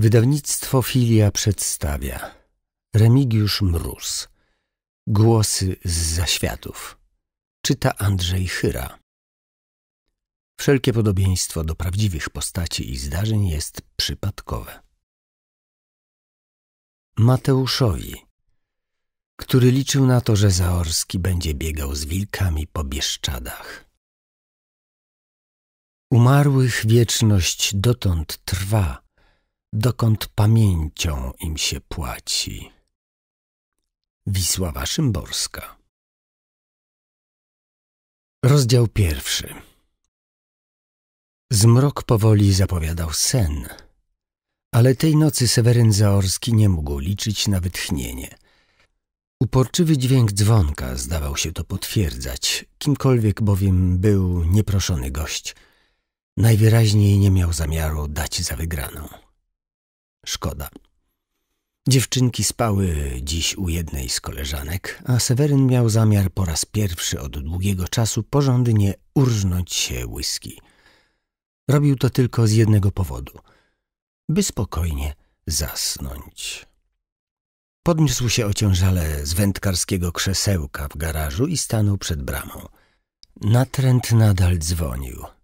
Wydawnictwo Filia przedstawia Remigiusz Mróz Głosy z zaświatów Czyta Andrzej Chyra Wszelkie podobieństwo do prawdziwych postaci i zdarzeń jest przypadkowe. Mateuszowi, który liczył na to, że Zaorski będzie biegał z wilkami po bieszczadach. Umarłych wieczność dotąd trwa – dokąd pamięcią im się płaci. Wisława Szymborska Rozdział pierwszy Zmrok powoli zapowiadał sen, ale tej nocy Seweryn Zaorski nie mógł liczyć na wytchnienie. Uporczywy dźwięk dzwonka zdawał się to potwierdzać, kimkolwiek bowiem był nieproszony gość. Najwyraźniej nie miał zamiaru dać za wygraną. Szkoda. Dziewczynki spały dziś u jednej z koleżanek, a Seweryn miał zamiar po raz pierwszy od długiego czasu porządnie urżnąć się whisky. Robił to tylko z jednego powodu, by spokojnie zasnąć. Podniósł się ociężale z wędkarskiego krzesełka w garażu i stanął przed bramą. Natręt nadal dzwonił –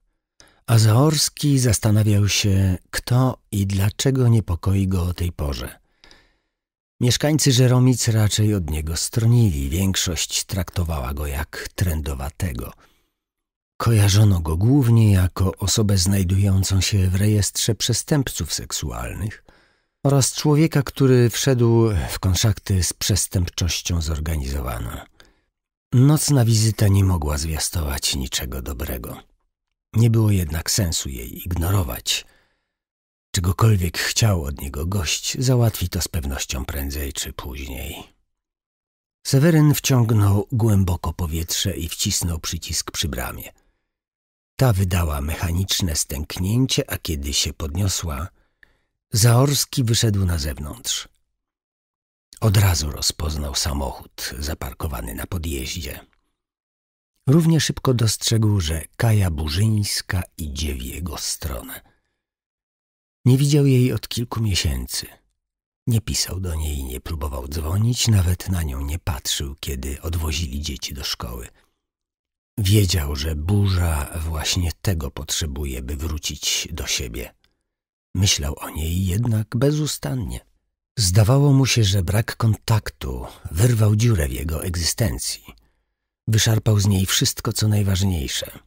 a Zaorski zastanawiał się, kto i dlaczego niepokoi go o tej porze. Mieszkańcy Żeromic raczej od niego stronili, większość traktowała go jak trendowatego. Kojarzono go głównie jako osobę znajdującą się w rejestrze przestępców seksualnych oraz człowieka, który wszedł w kontakty z przestępczością zorganizowaną. Nocna wizyta nie mogła zwiastować niczego dobrego. Nie było jednak sensu jej ignorować. Czegokolwiek chciał od niego gość, załatwi to z pewnością prędzej czy później. Seweryn wciągnął głęboko powietrze i wcisnął przycisk przy bramie. Ta wydała mechaniczne stęknięcie, a kiedy się podniosła, Zaorski wyszedł na zewnątrz. Od razu rozpoznał samochód zaparkowany na podjeździe równie szybko dostrzegł, że Kaja Burzyńska idzie w jego stronę. Nie widział jej od kilku miesięcy. Nie pisał do niej, nie próbował dzwonić, nawet na nią nie patrzył, kiedy odwozili dzieci do szkoły. Wiedział, że burza właśnie tego potrzebuje, by wrócić do siebie. Myślał o niej jednak bezustannie. Zdawało mu się, że brak kontaktu wyrwał dziurę w jego egzystencji – Wyszarpał z niej wszystko, co najważniejsze.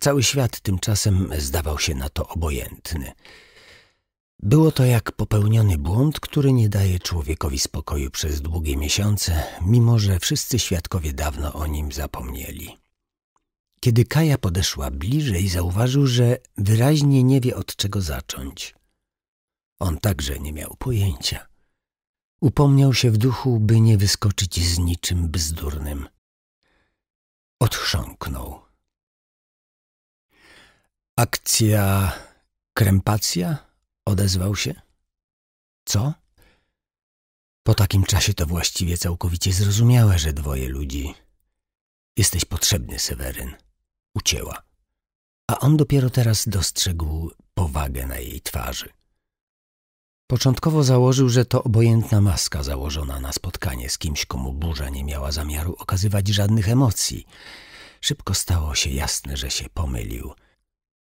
Cały świat tymczasem zdawał się na to obojętny. Było to jak popełniony błąd, który nie daje człowiekowi spokoju przez długie miesiące, mimo że wszyscy świadkowie dawno o nim zapomnieli. Kiedy Kaja podeszła bliżej, zauważył, że wyraźnie nie wie od czego zacząć. On także nie miał pojęcia. Upomniał się w duchu, by nie wyskoczyć z niczym bzdurnym odchrząknął. Akcja krępacja? Odezwał się. Co? Po takim czasie to właściwie całkowicie zrozumiałe, że dwoje ludzi. Jesteś potrzebny, Seweryn. Ucięła. A on dopiero teraz dostrzegł powagę na jej twarzy. Początkowo założył, że to obojętna maska założona na spotkanie z kimś, komu burza nie miała zamiaru okazywać żadnych emocji. Szybko stało się jasne, że się pomylił.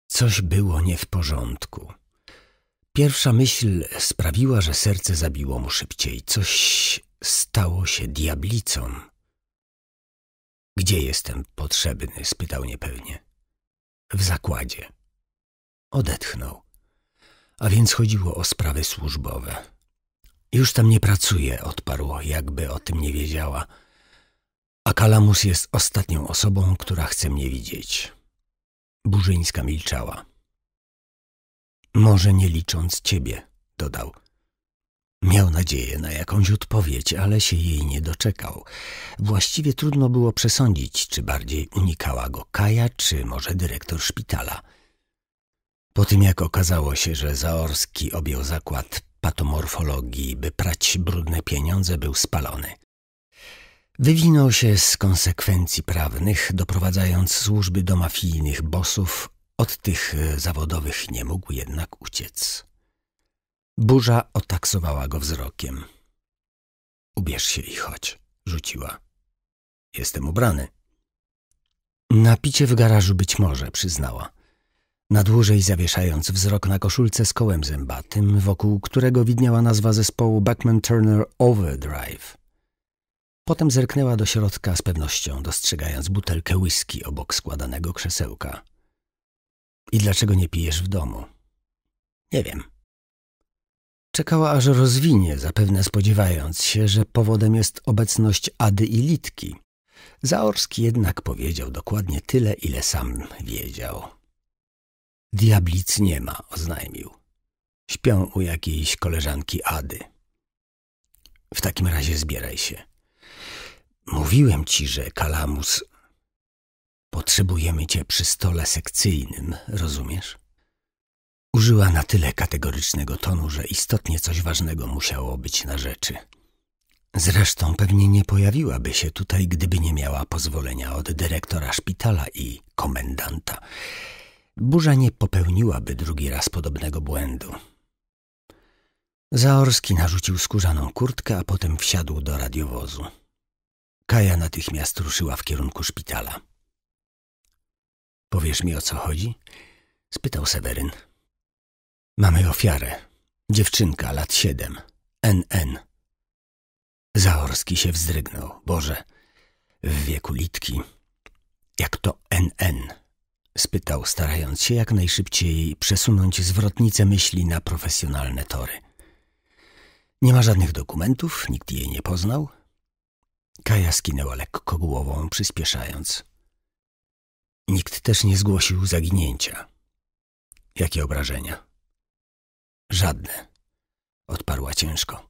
Coś było nie w porządku. Pierwsza myśl sprawiła, że serce zabiło mu szybciej. Coś stało się diablicą. Gdzie jestem potrzebny? spytał niepewnie. W zakładzie. Odetchnął a więc chodziło o sprawy służbowe. Już tam nie pracuję, odparł, jakby o tym nie wiedziała. A Kalamus jest ostatnią osobą, która chce mnie widzieć. Burzyńska milczała. Może nie licząc ciebie, dodał. Miał nadzieję na jakąś odpowiedź, ale się jej nie doczekał. Właściwie trudno było przesądzić, czy bardziej unikała go Kaja, czy może dyrektor szpitala – po tym jak okazało się, że Zaorski objął zakład patomorfologii, by prać brudne pieniądze, był spalony. Wywinął się z konsekwencji prawnych, doprowadzając służby do mafijnych bosów, od tych e, zawodowych nie mógł jednak uciec. Burza otaksowała go wzrokiem. Ubierz się i chodź, rzuciła. Jestem ubrany. Napicie w garażu być może, przyznała na dłużej zawieszając wzrok na koszulce z kołem zębatym, wokół którego widniała nazwa zespołu Backman Turner Overdrive. Potem zerknęła do środka z pewnością, dostrzegając butelkę whisky obok składanego krzesełka. I dlaczego nie pijesz w domu? Nie wiem. Czekała, aż rozwinie, zapewne spodziewając się, że powodem jest obecność Ady i Litki. Zaorski jednak powiedział dokładnie tyle, ile sam wiedział. Diablic nie ma, oznajmił. Śpią u jakiejś koleżanki Ady. W takim razie zbieraj się. Mówiłem ci, że kalamus... Potrzebujemy cię przy stole sekcyjnym, rozumiesz? Użyła na tyle kategorycznego tonu, że istotnie coś ważnego musiało być na rzeczy. Zresztą pewnie nie pojawiłaby się tutaj, gdyby nie miała pozwolenia od dyrektora szpitala i komendanta burza nie popełniłaby drugi raz podobnego błędu. Zaorski narzucił skórzaną kurtkę, a potem wsiadł do radiowozu. Kaja natychmiast ruszyła w kierunku szpitala. Powiesz mi o co chodzi? spytał Seweryn. Mamy ofiarę. Dziewczynka, lat siedem. NN. Zaorski się wzdrygnął. Boże, w wieku litki. Jak to NN? spytał, starając się jak najszybciej przesunąć zwrotnicę myśli na profesjonalne tory. Nie ma żadnych dokumentów, nikt jej nie poznał. Kaja skinęła lekko głową, przyspieszając. Nikt też nie zgłosił zaginięcia. Jakie obrażenia? Żadne, odparła ciężko.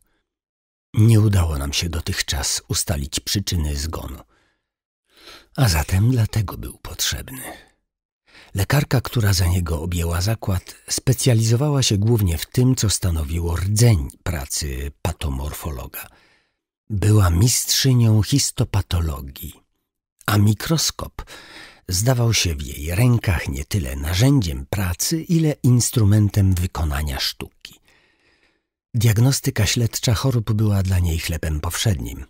Nie udało nam się dotychczas ustalić przyczyny zgonu, a zatem dlatego był potrzebny. Lekarka, która za niego objęła zakład, specjalizowała się głównie w tym, co stanowiło rdzeń pracy patomorfologa. Była mistrzynią histopatologii, a mikroskop zdawał się w jej rękach nie tyle narzędziem pracy, ile instrumentem wykonania sztuki. Diagnostyka śledcza chorób była dla niej chlebem powszednim.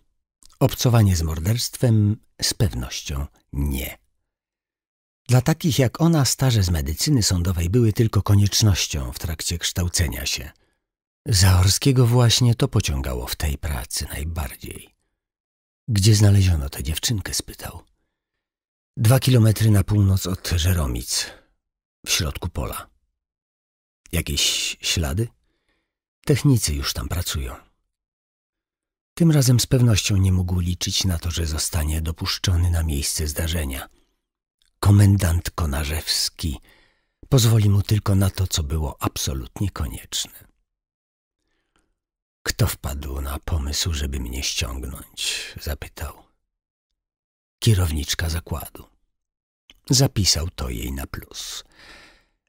Obcowanie z morderstwem z pewnością nie. Dla takich jak ona staże z medycyny sądowej były tylko koniecznością w trakcie kształcenia się. Zaorskiego właśnie to pociągało w tej pracy najbardziej. Gdzie znaleziono tę dziewczynkę? spytał. Dwa kilometry na północ od Żeromic, w środku pola. Jakieś ślady? Technicy już tam pracują. Tym razem z pewnością nie mógł liczyć na to, że zostanie dopuszczony na miejsce zdarzenia – komendant Konarzewski pozwoli mu tylko na to, co było absolutnie konieczne. Kto wpadł na pomysł, żeby mnie ściągnąć? zapytał. Kierowniczka zakładu. Zapisał to jej na plus.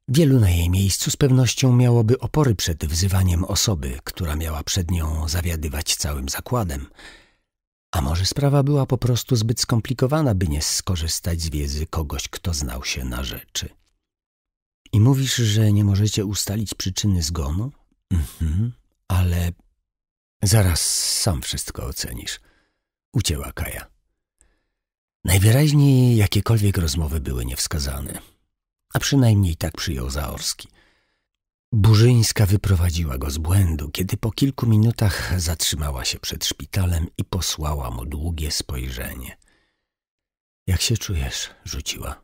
Wielu na jej miejscu z pewnością miałoby opory przed wzywaniem osoby, która miała przed nią zawiadywać całym zakładem – a może sprawa była po prostu zbyt skomplikowana, by nie skorzystać z wiedzy kogoś, kto znał się na rzeczy. I mówisz, że nie możecie ustalić przyczyny zgonu? Mhm, ale zaraz sam wszystko ocenisz. Ucięła Kaja. Najwyraźniej jakiekolwiek rozmowy były niewskazane, a przynajmniej tak przyjął Zaorski. Burzyńska wyprowadziła go z błędu, kiedy po kilku minutach zatrzymała się przed szpitalem i posłała mu długie spojrzenie. Jak się czujesz? rzuciła.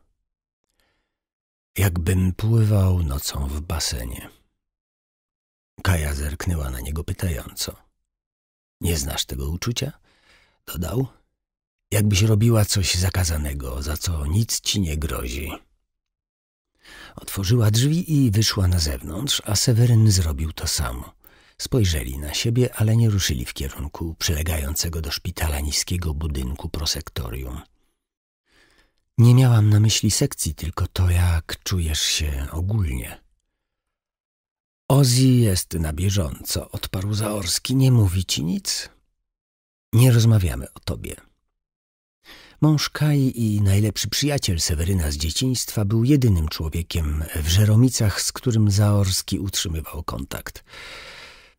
Jakbym pływał nocą w basenie. Kaja zerknęła na niego pytająco. Nie znasz tego uczucia? dodał. Jakbyś robiła coś zakazanego, za co nic ci nie grozi. Otworzyła drzwi i wyszła na zewnątrz, a Seweryn zrobił to samo. Spojrzeli na siebie, ale nie ruszyli w kierunku przylegającego do szpitala niskiego budynku prosektorium. Nie miałam na myśli sekcji, tylko to, jak czujesz się ogólnie. Ozi jest na bieżąco, odparł Zaorski. Nie mówi ci nic? Nie rozmawiamy o tobie. Mąż Kai i najlepszy przyjaciel Seweryna z dzieciństwa był jedynym człowiekiem w Żeromicach, z którym Zaorski utrzymywał kontakt.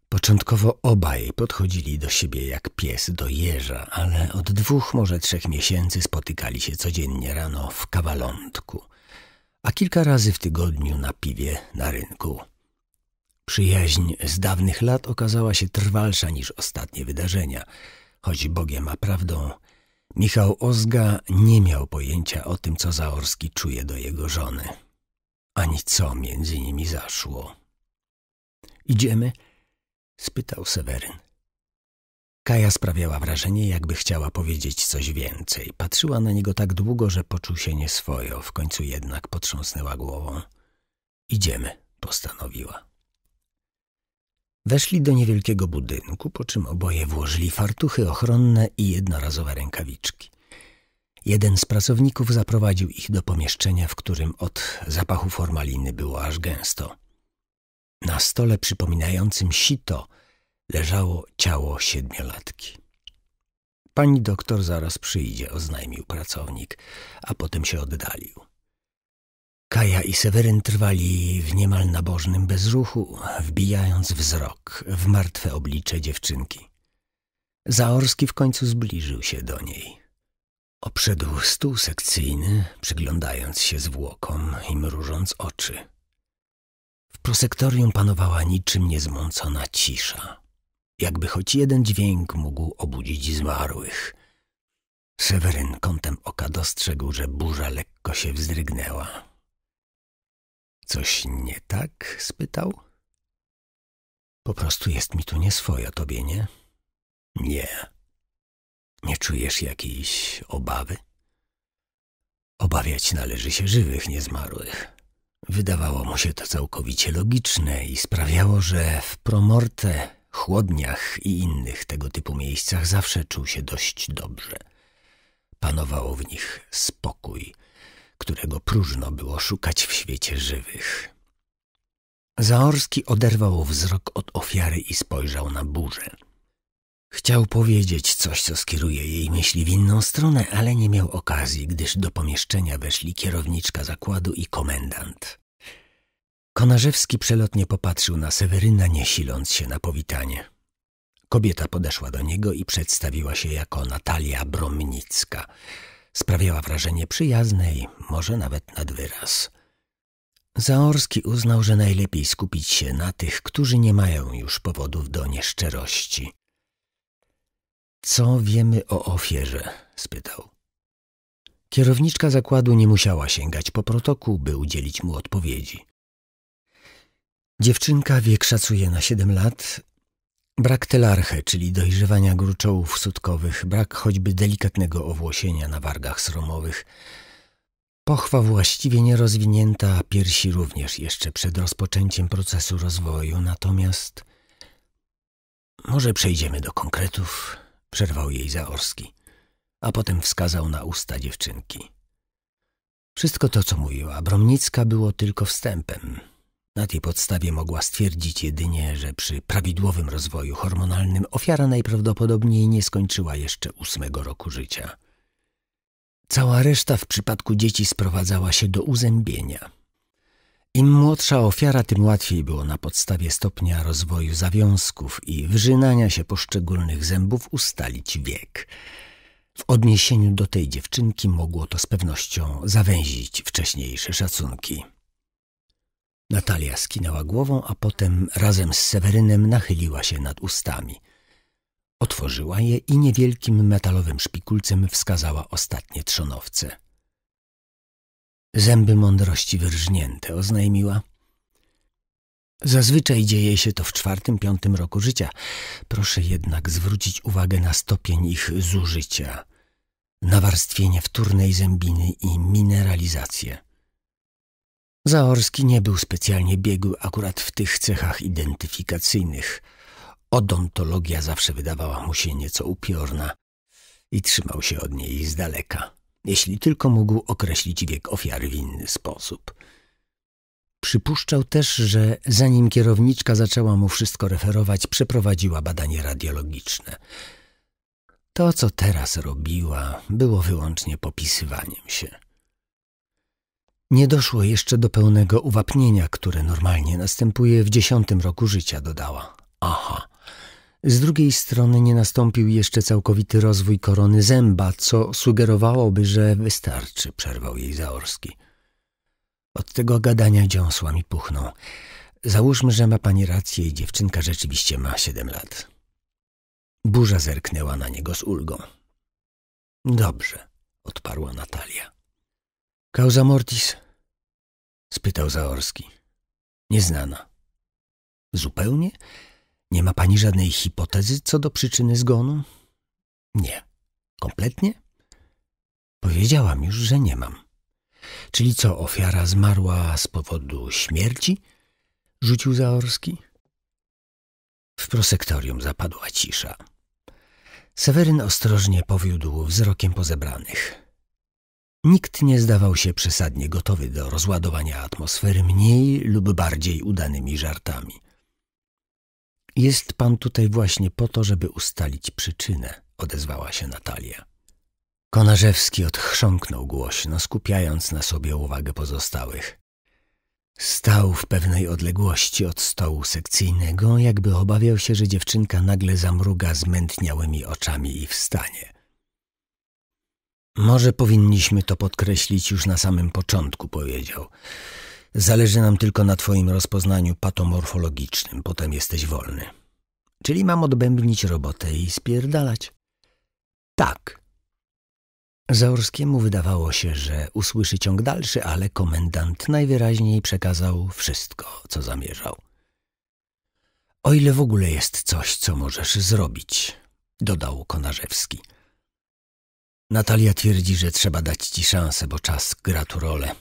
Początkowo obaj podchodzili do siebie jak pies do jeża, ale od dwóch, może trzech miesięcy spotykali się codziennie rano w kawalątku, a kilka razy w tygodniu na piwie na rynku. Przyjaźń z dawnych lat okazała się trwalsza niż ostatnie wydarzenia, choć Bogiem a prawdą – Michał Ozga nie miał pojęcia o tym, co Zaorski czuje do jego żony, ani co między nimi zaszło. Idziemy? spytał Seweryn. Kaja sprawiała wrażenie, jakby chciała powiedzieć coś więcej. Patrzyła na niego tak długo, że poczuł się nieswojo, w końcu jednak potrząsnęła głową. Idziemy, postanowiła. Weszli do niewielkiego budynku, po czym oboje włożyli fartuchy ochronne i jednorazowe rękawiczki. Jeden z pracowników zaprowadził ich do pomieszczenia, w którym od zapachu formaliny było aż gęsto. Na stole przypominającym sito leżało ciało siedmiolatki. Pani doktor zaraz przyjdzie, oznajmił pracownik, a potem się oddalił. Kaja i Seweryn trwali w niemal nabożnym bezruchu, wbijając wzrok w martwe oblicze dziewczynki. Zaorski w końcu zbliżył się do niej. Obszedł stół sekcyjny, przyglądając się zwłokom i mrużąc oczy. W prosektorium panowała niczym niezmącona cisza, jakby choć jeden dźwięk mógł obudzić zmarłych. Seweryn kątem oka dostrzegł, że burza lekko się wzdrygnęła. Coś nie tak? spytał. Po prostu jest mi tu nieswojo, tobie nie? Nie. Nie czujesz jakiejś obawy? Obawiać należy się żywych, niezmarłych. Wydawało mu się to całkowicie logiczne i sprawiało, że w Promorte, chłodniach i innych tego typu miejscach zawsze czuł się dość dobrze. Panował w nich spokój – którego próżno było szukać w świecie żywych. Zaorski oderwał wzrok od ofiary i spojrzał na burzę. Chciał powiedzieć coś, co skieruje jej myśli w inną stronę, ale nie miał okazji, gdyż do pomieszczenia weszli kierowniczka zakładu i komendant. Konarzewski przelotnie popatrzył na Seweryna, nie siląc się na powitanie. Kobieta podeszła do niego i przedstawiła się jako Natalia Bromnicka – Sprawiała wrażenie przyjaznej, może nawet nad wyraz. Zaorski uznał, że najlepiej skupić się na tych, którzy nie mają już powodów do nieszczerości. Co wiemy o ofierze? spytał. Kierowniczka zakładu nie musiała sięgać po protokół, by udzielić mu odpowiedzi. Dziewczynka wiek szacuje na siedem lat, Brak telarche, czyli dojrzewania gruczołów sutkowych, brak choćby delikatnego owłosienia na wargach sromowych. Pochwa właściwie nierozwinięta, a piersi również jeszcze przed rozpoczęciem procesu rozwoju, natomiast... Może przejdziemy do konkretów, przerwał jej Zaorski, a potem wskazał na usta dziewczynki. Wszystko to, co mówiła Bromnicka, było tylko wstępem, na tej podstawie mogła stwierdzić jedynie, że przy prawidłowym rozwoju hormonalnym ofiara najprawdopodobniej nie skończyła jeszcze ósmego roku życia. Cała reszta w przypadku dzieci sprowadzała się do uzębienia. Im młodsza ofiara, tym łatwiej było na podstawie stopnia rozwoju zawiązków i wyrzynania się poszczególnych zębów ustalić wiek. W odniesieniu do tej dziewczynki mogło to z pewnością zawęzić wcześniejsze szacunki. Natalia skinęła głową, a potem razem z Sewerynem nachyliła się nad ustami. Otworzyła je i niewielkim metalowym szpikulcem wskazała ostatnie trzonowce. Zęby mądrości wyrżnięte, oznajmiła. Zazwyczaj dzieje się to w czwartym, piątym roku życia. Proszę jednak zwrócić uwagę na stopień ich zużycia, nawarstwienie wtórnej zębiny i mineralizację. Zaorski nie był specjalnie biegły akurat w tych cechach identyfikacyjnych. Odontologia zawsze wydawała mu się nieco upiorna i trzymał się od niej z daleka, jeśli tylko mógł określić wiek ofiary w inny sposób. Przypuszczał też, że zanim kierowniczka zaczęła mu wszystko referować, przeprowadziła badanie radiologiczne. To, co teraz robiła, było wyłącznie popisywaniem się. Nie doszło jeszcze do pełnego uwapnienia, które normalnie następuje w dziesiątym roku życia, dodała. Aha. Z drugiej strony nie nastąpił jeszcze całkowity rozwój korony zęba, co sugerowałoby, że wystarczy, przerwał jej Zaorski. Od tego gadania dziąsła mi puchną. Załóżmy, że ma pani rację i dziewczynka rzeczywiście ma siedem lat. Burza zerknęła na niego z ulgą. Dobrze, odparła Natalia. Causa mortis? spytał Zaorski. Nieznana. Zupełnie? Nie ma pani żadnej hipotezy co do przyczyny zgonu? Nie. Kompletnie? Powiedziałam już, że nie mam. Czyli co, ofiara zmarła z powodu śmierci? Rzucił Zaorski. W prosektorium zapadła cisza. Seweryn ostrożnie powiódł wzrokiem po zebranych. Nikt nie zdawał się przesadnie gotowy do rozładowania atmosfery mniej lub bardziej udanymi żartami. Jest pan tutaj właśnie po to, żeby ustalić przyczynę, odezwała się Natalia. Konarzewski odchrząknął głośno, skupiając na sobie uwagę pozostałych. Stał w pewnej odległości od stołu sekcyjnego, jakby obawiał się, że dziewczynka nagle zamruga zmętniałymi oczami i wstanie. Może powinniśmy to podkreślić już na samym początku, powiedział. Zależy nam tylko na twoim rozpoznaniu patomorfologicznym, potem jesteś wolny. Czyli mam odbębnić robotę i spierdalać? Tak. Zaorskiemu wydawało się, że usłyszy ciąg dalszy, ale komendant najwyraźniej przekazał wszystko, co zamierzał. O ile w ogóle jest coś, co możesz zrobić, dodał Konarzewski. Natalia twierdzi, że trzeba dać ci szansę, bo czas gra tu rolę.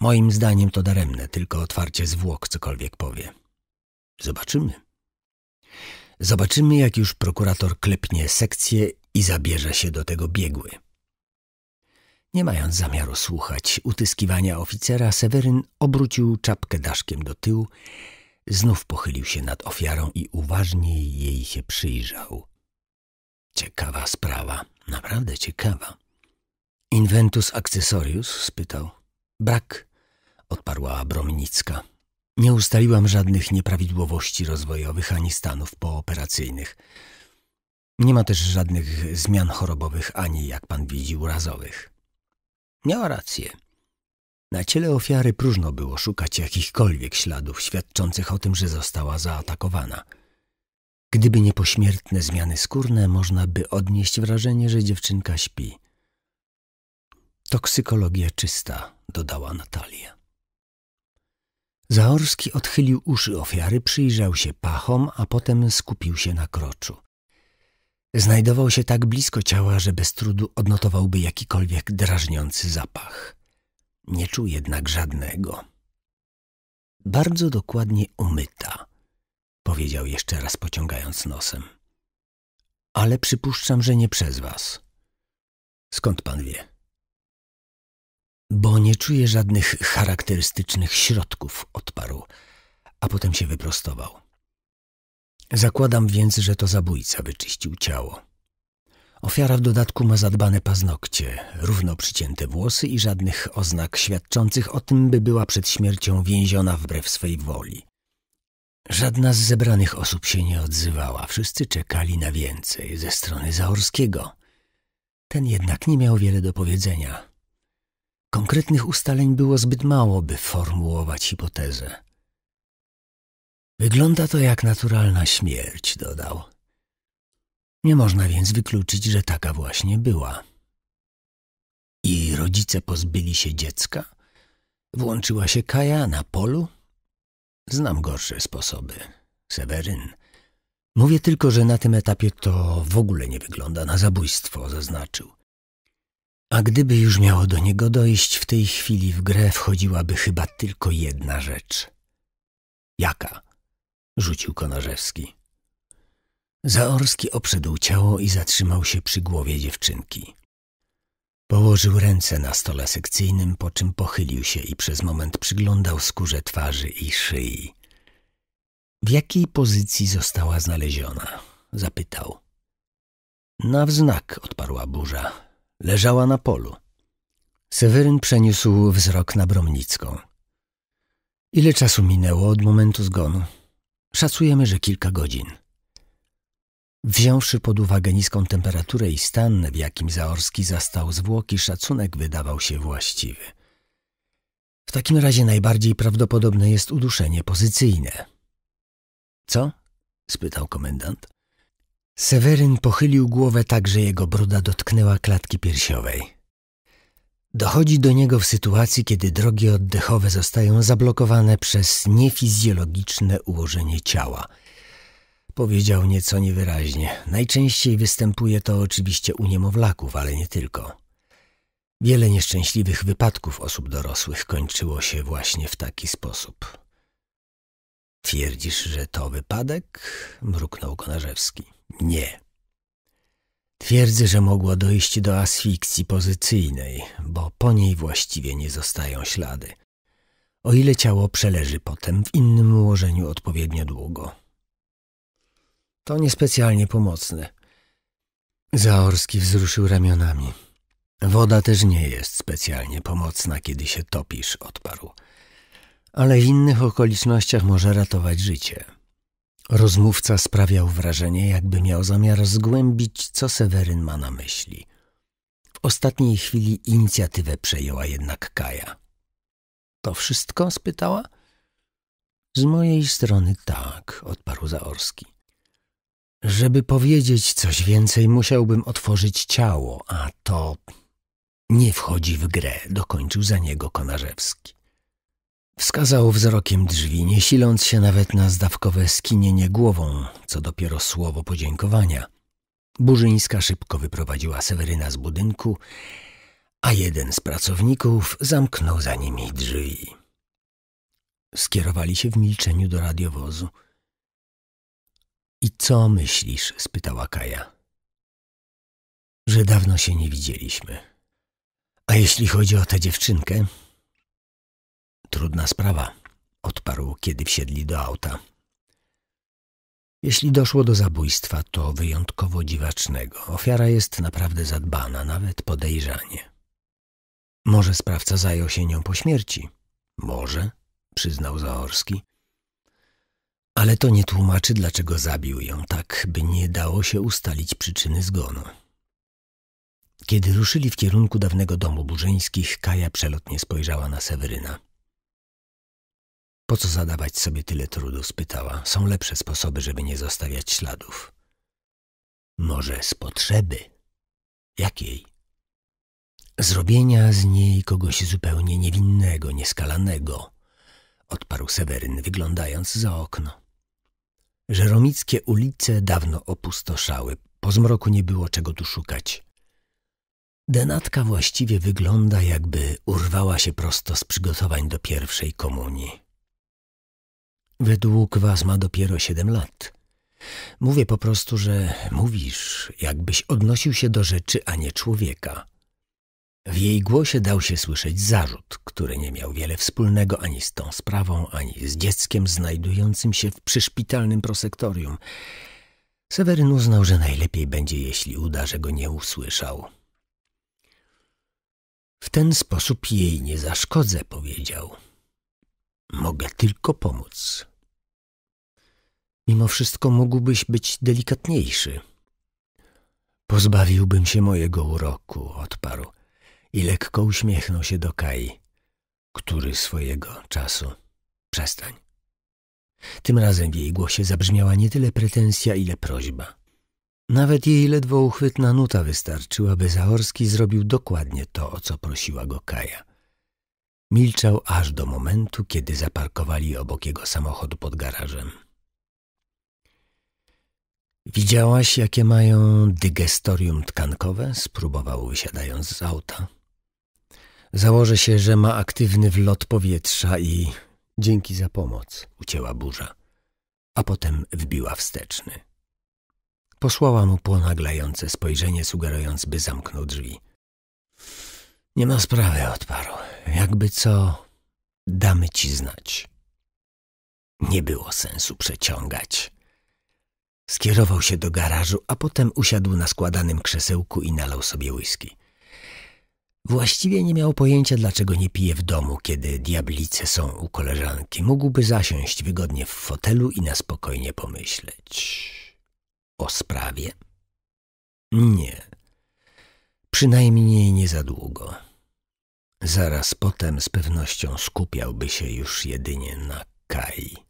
Moim zdaniem to daremne, tylko otwarcie zwłok cokolwiek powie. Zobaczymy. Zobaczymy, jak już prokurator klepnie sekcję i zabierze się do tego biegły. Nie mając zamiaru słuchać utyskiwania oficera, Seweryn obrócił czapkę daszkiem do tyłu, znów pochylił się nad ofiarą i uważniej jej się przyjrzał. Ciekawa sprawa, naprawdę ciekawa. Inventus accessorius? spytał. Brak, odparła Abromnicka. Nie ustaliłam żadnych nieprawidłowości rozwojowych ani stanów pooperacyjnych. Nie ma też żadnych zmian chorobowych ani, jak pan widzi, urazowych. Miała rację. Na ciele ofiary próżno było szukać jakichkolwiek śladów świadczących o tym, że została zaatakowana – Gdyby nie pośmiertne zmiany skórne, można by odnieść wrażenie, że dziewczynka śpi. Toksykologia czysta, dodała Natalia. Zaorski odchylił uszy ofiary, przyjrzał się pachom, a potem skupił się na kroczu. Znajdował się tak blisko ciała, że bez trudu odnotowałby jakikolwiek drażniący zapach. Nie czuł jednak żadnego. Bardzo dokładnie umyta powiedział jeszcze raz pociągając nosem. Ale przypuszczam, że nie przez was. Skąd pan wie? Bo nie czuję żadnych charakterystycznych środków, odparł, a potem się wyprostował. Zakładam więc, że to zabójca wyczyścił ciało. Ofiara w dodatku ma zadbane paznokcie, równo przycięte włosy i żadnych oznak świadczących o tym, by była przed śmiercią więziona wbrew swej woli. Żadna z zebranych osób się nie odzywała. Wszyscy czekali na więcej ze strony Zaorskiego. Ten jednak nie miał wiele do powiedzenia. Konkretnych ustaleń było zbyt mało, by formułować hipotezę. Wygląda to jak naturalna śmierć, dodał. Nie można więc wykluczyć, że taka właśnie była. I rodzice pozbyli się dziecka? Włączyła się Kaja na polu? Znam gorsze sposoby. Seweryn. Mówię tylko, że na tym etapie to w ogóle nie wygląda na zabójstwo, zaznaczył. A gdyby już miało do niego dojść, w tej chwili w grę wchodziłaby chyba tylko jedna rzecz. Jaka? rzucił Konarzewski. Zaorski obszedł ciało i zatrzymał się przy głowie dziewczynki. Położył ręce na stole sekcyjnym, po czym pochylił się i przez moment przyglądał skórze twarzy i szyi. W jakiej pozycji została znaleziona? zapytał. Na wznak, odparła burza. Leżała na polu. Seweryn przeniósł wzrok na Bromnicką. Ile czasu minęło od momentu zgonu? Szacujemy, że kilka godzin. Wziąwszy pod uwagę niską temperaturę i stan, w jakim Zaorski zastał zwłoki, szacunek wydawał się właściwy. W takim razie najbardziej prawdopodobne jest uduszenie pozycyjne. Co? spytał komendant. Seweryn pochylił głowę tak, że jego broda dotknęła klatki piersiowej. Dochodzi do niego w sytuacji, kiedy drogi oddechowe zostają zablokowane przez niefizjologiczne ułożenie ciała – Powiedział nieco niewyraźnie. Najczęściej występuje to oczywiście u niemowlaków, ale nie tylko. Wiele nieszczęśliwych wypadków osób dorosłych kończyło się właśnie w taki sposób. Twierdzisz, że to wypadek? mruknął Konarzewski. Nie. Twierdzę, że mogło dojść do asfiksji pozycyjnej, bo po niej właściwie nie zostają ślady. O ile ciało przeleży potem w innym ułożeniu odpowiednio długo. To niespecjalnie pomocne. Zaorski wzruszył ramionami. Woda też nie jest specjalnie pomocna, kiedy się topisz, odparł. Ale w innych okolicznościach może ratować życie. Rozmówca sprawiał wrażenie, jakby miał zamiar zgłębić, co Seweryn ma na myśli. W ostatniej chwili inicjatywę przejęła jednak Kaja. To wszystko? spytała. Z mojej strony tak, odparł Zaorski. Żeby powiedzieć coś więcej, musiałbym otworzyć ciało, a to nie wchodzi w grę, dokończył za niego Konarzewski. Wskazał wzrokiem drzwi, nie siląc się nawet na zdawkowe skinienie głową, co dopiero słowo podziękowania. Burzyńska szybko wyprowadziła Seweryna z budynku, a jeden z pracowników zamknął za nimi drzwi. Skierowali się w milczeniu do radiowozu – i co myślisz? spytała Kaja. Że dawno się nie widzieliśmy. A jeśli chodzi o tę dziewczynkę? Trudna sprawa, odparł, kiedy wsiedli do auta. Jeśli doszło do zabójstwa, to wyjątkowo dziwacznego. Ofiara jest naprawdę zadbana, nawet podejrzanie. Może sprawca zajął się nią po śmierci. Może, przyznał Zaorski. Ale to nie tłumaczy, dlaczego zabił ją tak, by nie dało się ustalić przyczyny zgonu. Kiedy ruszyli w kierunku dawnego domu Burzyńskich, Kaja przelotnie spojrzała na Seweryna. Po co zadawać sobie tyle trudu? spytała. Są lepsze sposoby, żeby nie zostawiać śladów. Może z potrzeby? Jakiej? Zrobienia z niej kogoś zupełnie niewinnego, nieskalanego, odparł Seweryn, wyglądając za okno. Że romickie ulice dawno opustoszały. Po zmroku nie było czego tu szukać. Denatka właściwie wygląda, jakby urwała się prosto z przygotowań do pierwszej komunii. Według was ma dopiero siedem lat. Mówię po prostu, że mówisz, jakbyś odnosił się do rzeczy, a nie człowieka. W jej głosie dał się słyszeć zarzut, który nie miał wiele wspólnego ani z tą sprawą, ani z dzieckiem znajdującym się w przyszpitalnym prosektorium. Seweryn uznał, że najlepiej będzie, jeśli uda, że go nie usłyszał. W ten sposób jej nie zaszkodzę, powiedział. Mogę tylko pomóc. Mimo wszystko mógłbyś być delikatniejszy. Pozbawiłbym się mojego uroku, odparł i lekko uśmiechnął się do Kai, który swojego czasu przestań. Tym razem w jej głosie zabrzmiała nie tyle pretensja, ile prośba. Nawet jej ledwo uchwytna nuta wystarczyła, by Zaorski zrobił dokładnie to, o co prosiła go Kaja. Milczał aż do momentu, kiedy zaparkowali obok jego samochodu pod garażem. Widziałaś, jakie mają dygestorium tkankowe? spróbował wysiadając z auta. Założę się, że ma aktywny wlot powietrza i dzięki za pomoc, ucięła burza, a potem wbiła wsteczny. Posłała mu ponaglające spojrzenie, sugerując, by zamknął drzwi. Nie ma sprawy, odparł. Jakby co, damy ci znać. Nie było sensu przeciągać. Skierował się do garażu, a potem usiadł na składanym krzesełku i nalał sobie whisky. Właściwie nie miał pojęcia, dlaczego nie pije w domu, kiedy diablice są u koleżanki. Mógłby zasiąść wygodnie w fotelu i na spokojnie pomyśleć. O sprawie? Nie. Przynajmniej nie za długo. Zaraz potem z pewnością skupiałby się już jedynie na Kai.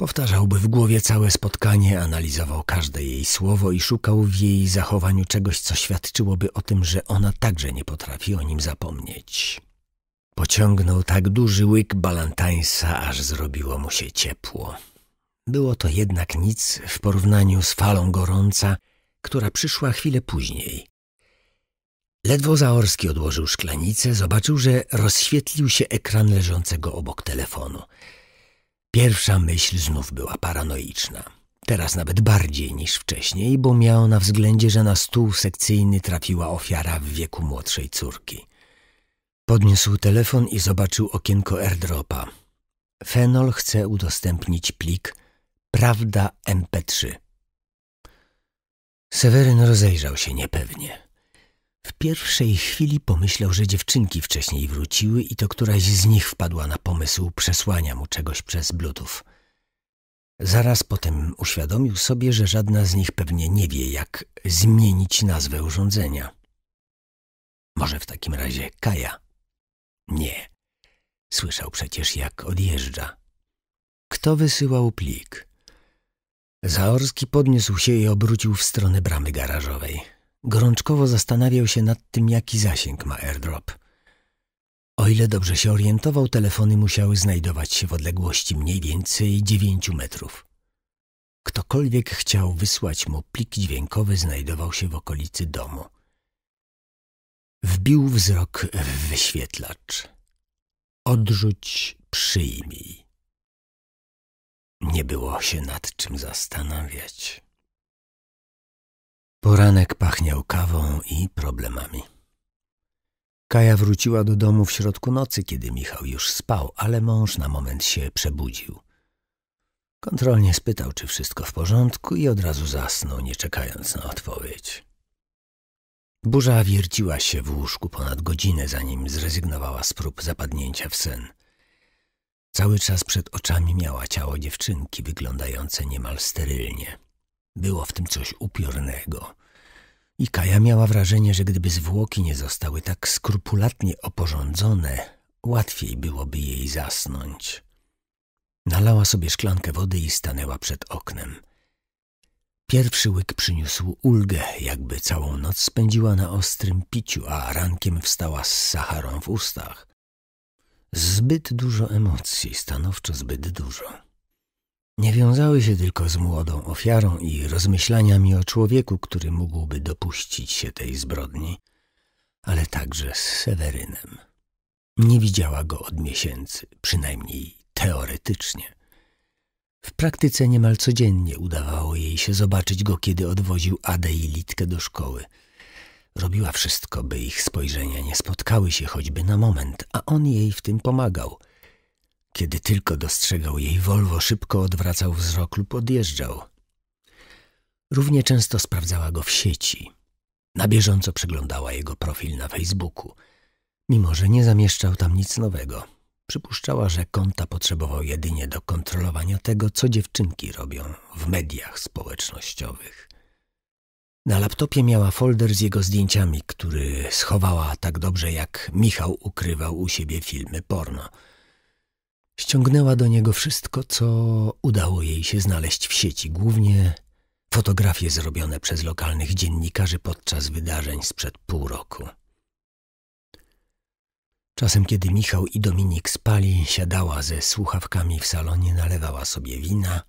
Powtarzałby w głowie całe spotkanie, analizował każde jej słowo i szukał w jej zachowaniu czegoś, co świadczyłoby o tym, że ona także nie potrafi o nim zapomnieć. Pociągnął tak duży łyk balantańsa, aż zrobiło mu się ciepło. Było to jednak nic w porównaniu z falą gorąca, która przyszła chwilę później. Ledwo Zaorski odłożył szklanicę, zobaczył, że rozświetlił się ekran leżącego obok telefonu – Pierwsza myśl znów była paranoiczna. Teraz nawet bardziej niż wcześniej, bo miała na względzie, że na stół sekcyjny trafiła ofiara w wieku młodszej córki. Podniósł telefon i zobaczył okienko airdropa. Fenol chce udostępnić plik Prawda MP3. Seweryn rozejrzał się niepewnie. W pierwszej chwili pomyślał, że dziewczynki wcześniej wróciły i to któraś z nich wpadła na pomysł przesłania mu czegoś przez Bluetooth. Zaraz potem uświadomił sobie, że żadna z nich pewnie nie wie, jak zmienić nazwę urządzenia. Może w takim razie Kaja? Nie. Słyszał przecież, jak odjeżdża. Kto wysyłał plik? Zaorski podniósł się i obrócił w stronę bramy garażowej. Gorączkowo zastanawiał się nad tym, jaki zasięg ma airdrop. O ile dobrze się orientował, telefony musiały znajdować się w odległości mniej więcej 9 metrów. Ktokolwiek chciał wysłać mu plik dźwiękowy, znajdował się w okolicy domu. Wbił wzrok w wyświetlacz. Odrzuć, przyjmij. Nie było się nad czym zastanawiać. Poranek pachniał kawą i problemami. Kaja wróciła do domu w środku nocy, kiedy Michał już spał, ale mąż na moment się przebudził. Kontrolnie spytał, czy wszystko w porządku i od razu zasnął, nie czekając na odpowiedź. Burza wierciła się w łóżku ponad godzinę, zanim zrezygnowała z prób zapadnięcia w sen. Cały czas przed oczami miała ciało dziewczynki, wyglądające niemal sterylnie. Było w tym coś upiornego. I Kaja miała wrażenie, że gdyby zwłoki nie zostały tak skrupulatnie oporządzone, łatwiej byłoby jej zasnąć. Nalała sobie szklankę wody i stanęła przed oknem. Pierwszy łyk przyniósł ulgę, jakby całą noc spędziła na ostrym piciu, a rankiem wstała z Saharą w ustach. Zbyt dużo emocji, stanowczo zbyt dużo. Nie wiązały się tylko z młodą ofiarą i rozmyślaniami o człowieku, który mógłby dopuścić się tej zbrodni, ale także z Sewerynem. Nie widziała go od miesięcy, przynajmniej teoretycznie. W praktyce niemal codziennie udawało jej się zobaczyć go, kiedy odwoził Adę i Litkę do szkoły. Robiła wszystko, by ich spojrzenia nie spotkały się choćby na moment, a on jej w tym pomagał – kiedy tylko dostrzegał jej Volvo, szybko odwracał wzrok lub odjeżdżał. Równie często sprawdzała go w sieci. Na bieżąco przeglądała jego profil na Facebooku, mimo że nie zamieszczał tam nic nowego. Przypuszczała, że konta potrzebował jedynie do kontrolowania tego, co dziewczynki robią w mediach społecznościowych. Na laptopie miała folder z jego zdjęciami, który schowała tak dobrze, jak Michał ukrywał u siebie filmy porno – Ściągnęła do niego wszystko, co udało jej się znaleźć w sieci, głównie fotografie zrobione przez lokalnych dziennikarzy podczas wydarzeń sprzed pół roku. Czasem, kiedy Michał i Dominik spali, siadała ze słuchawkami w salonie, nalewała sobie wina,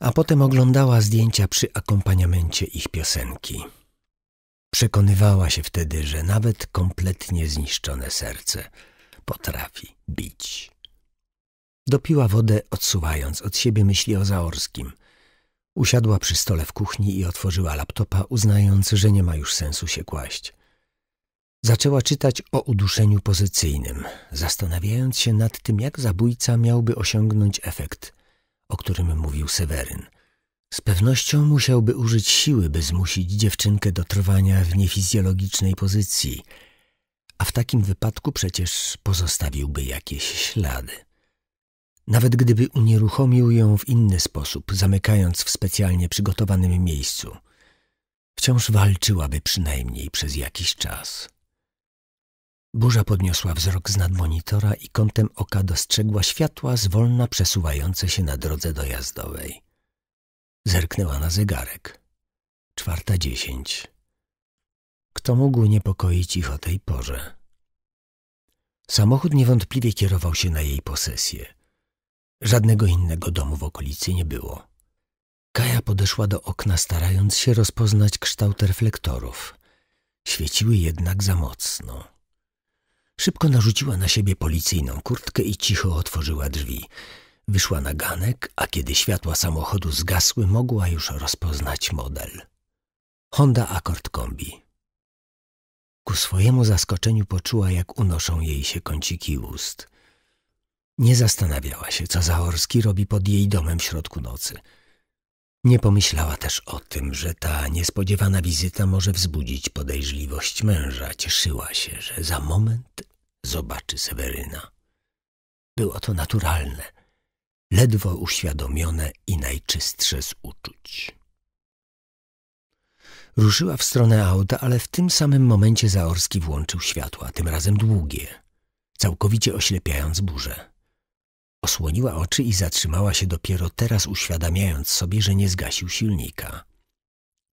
a potem oglądała zdjęcia przy akompaniamencie ich piosenki. Przekonywała się wtedy, że nawet kompletnie zniszczone serce potrafi bić. Dopiła wodę, odsuwając od siebie myśli o Zaorskim. Usiadła przy stole w kuchni i otworzyła laptopa, uznając, że nie ma już sensu się kłaść. Zaczęła czytać o uduszeniu pozycyjnym, zastanawiając się nad tym, jak zabójca miałby osiągnąć efekt, o którym mówił Seweryn. Z pewnością musiałby użyć siły, by zmusić dziewczynkę do trwania w niefizjologicznej pozycji, a w takim wypadku przecież pozostawiłby jakieś ślady nawet gdyby unieruchomił ją w inny sposób, zamykając w specjalnie przygotowanym miejscu. Wciąż walczyłaby przynajmniej przez jakiś czas. Burza podniosła wzrok z nad monitora i kątem oka dostrzegła światła zwolna przesuwające się na drodze dojazdowej. Zerknęła na zegarek. Czwarta dziesięć. Kto mógł niepokoić ich o tej porze? Samochód niewątpliwie kierował się na jej posesję – Żadnego innego domu w okolicy nie było. Kaja podeszła do okna, starając się rozpoznać kształt reflektorów. Świeciły jednak za mocno. Szybko narzuciła na siebie policyjną kurtkę i cicho otworzyła drzwi. Wyszła na ganek, a kiedy światła samochodu zgasły, mogła już rozpoznać model. Honda Accord Kombi. Ku swojemu zaskoczeniu poczuła, jak unoszą jej się kąciki ust – nie zastanawiała się, co Zaorski robi pod jej domem w środku nocy. Nie pomyślała też o tym, że ta niespodziewana wizyta może wzbudzić podejrzliwość męża. Cieszyła się, że za moment zobaczy Seweryna. Było to naturalne, ledwo uświadomione i najczystsze z uczuć. Ruszyła w stronę auta, ale w tym samym momencie Zaorski włączył światła, tym razem długie, całkowicie oślepiając burzę. Osłoniła oczy i zatrzymała się dopiero teraz, uświadamiając sobie, że nie zgasił silnika.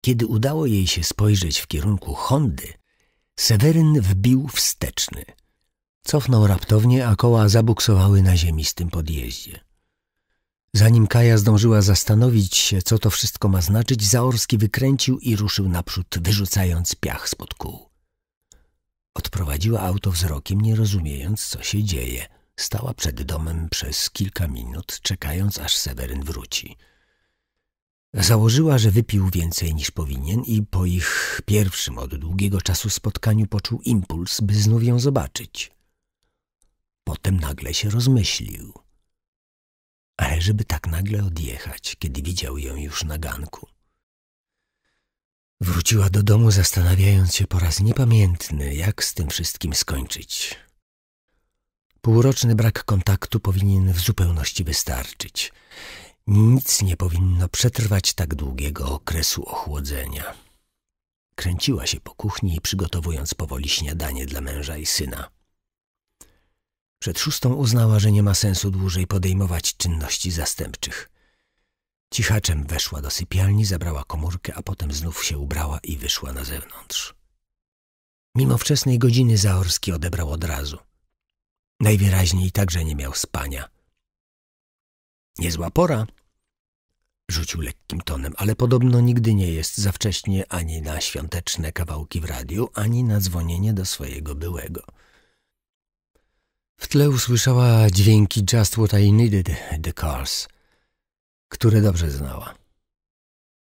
Kiedy udało jej się spojrzeć w kierunku Hondy, Seweryn wbił wsteczny. Cofnął raptownie, a koła zabuksowały na ziemistym podjeździe. Zanim Kaja zdążyła zastanowić się, co to wszystko ma znaczyć, Zaorski wykręcił i ruszył naprzód, wyrzucając piach spod kół. Odprowadziła auto wzrokiem, nie rozumiejąc, co się dzieje – Stała przed domem przez kilka minut, czekając aż Seweryn wróci. Założyła, że wypił więcej niż powinien i po ich pierwszym od długiego czasu spotkaniu poczuł impuls, by znów ją zobaczyć. Potem nagle się rozmyślił. Ale żeby tak nagle odjechać, kiedy widział ją już na ganku. Wróciła do domu zastanawiając się po raz niepamiętny, jak z tym wszystkim skończyć. Półroczny brak kontaktu powinien w zupełności wystarczyć. Nic nie powinno przetrwać tak długiego okresu ochłodzenia. Kręciła się po kuchni, przygotowując powoli śniadanie dla męża i syna. Przed szóstą uznała, że nie ma sensu dłużej podejmować czynności zastępczych. Cichaczem weszła do sypialni, zabrała komórkę, a potem znów się ubrała i wyszła na zewnątrz. Mimo wczesnej godziny Zaorski odebrał od razu – Najwyraźniej także nie miał spania. Niezła pora, rzucił lekkim tonem, ale podobno nigdy nie jest za wcześnie ani na świąteczne kawałki w radiu, ani na dzwonienie do swojego byłego. W tle usłyszała dźwięki Just What I Needed, The Calls, które dobrze znała.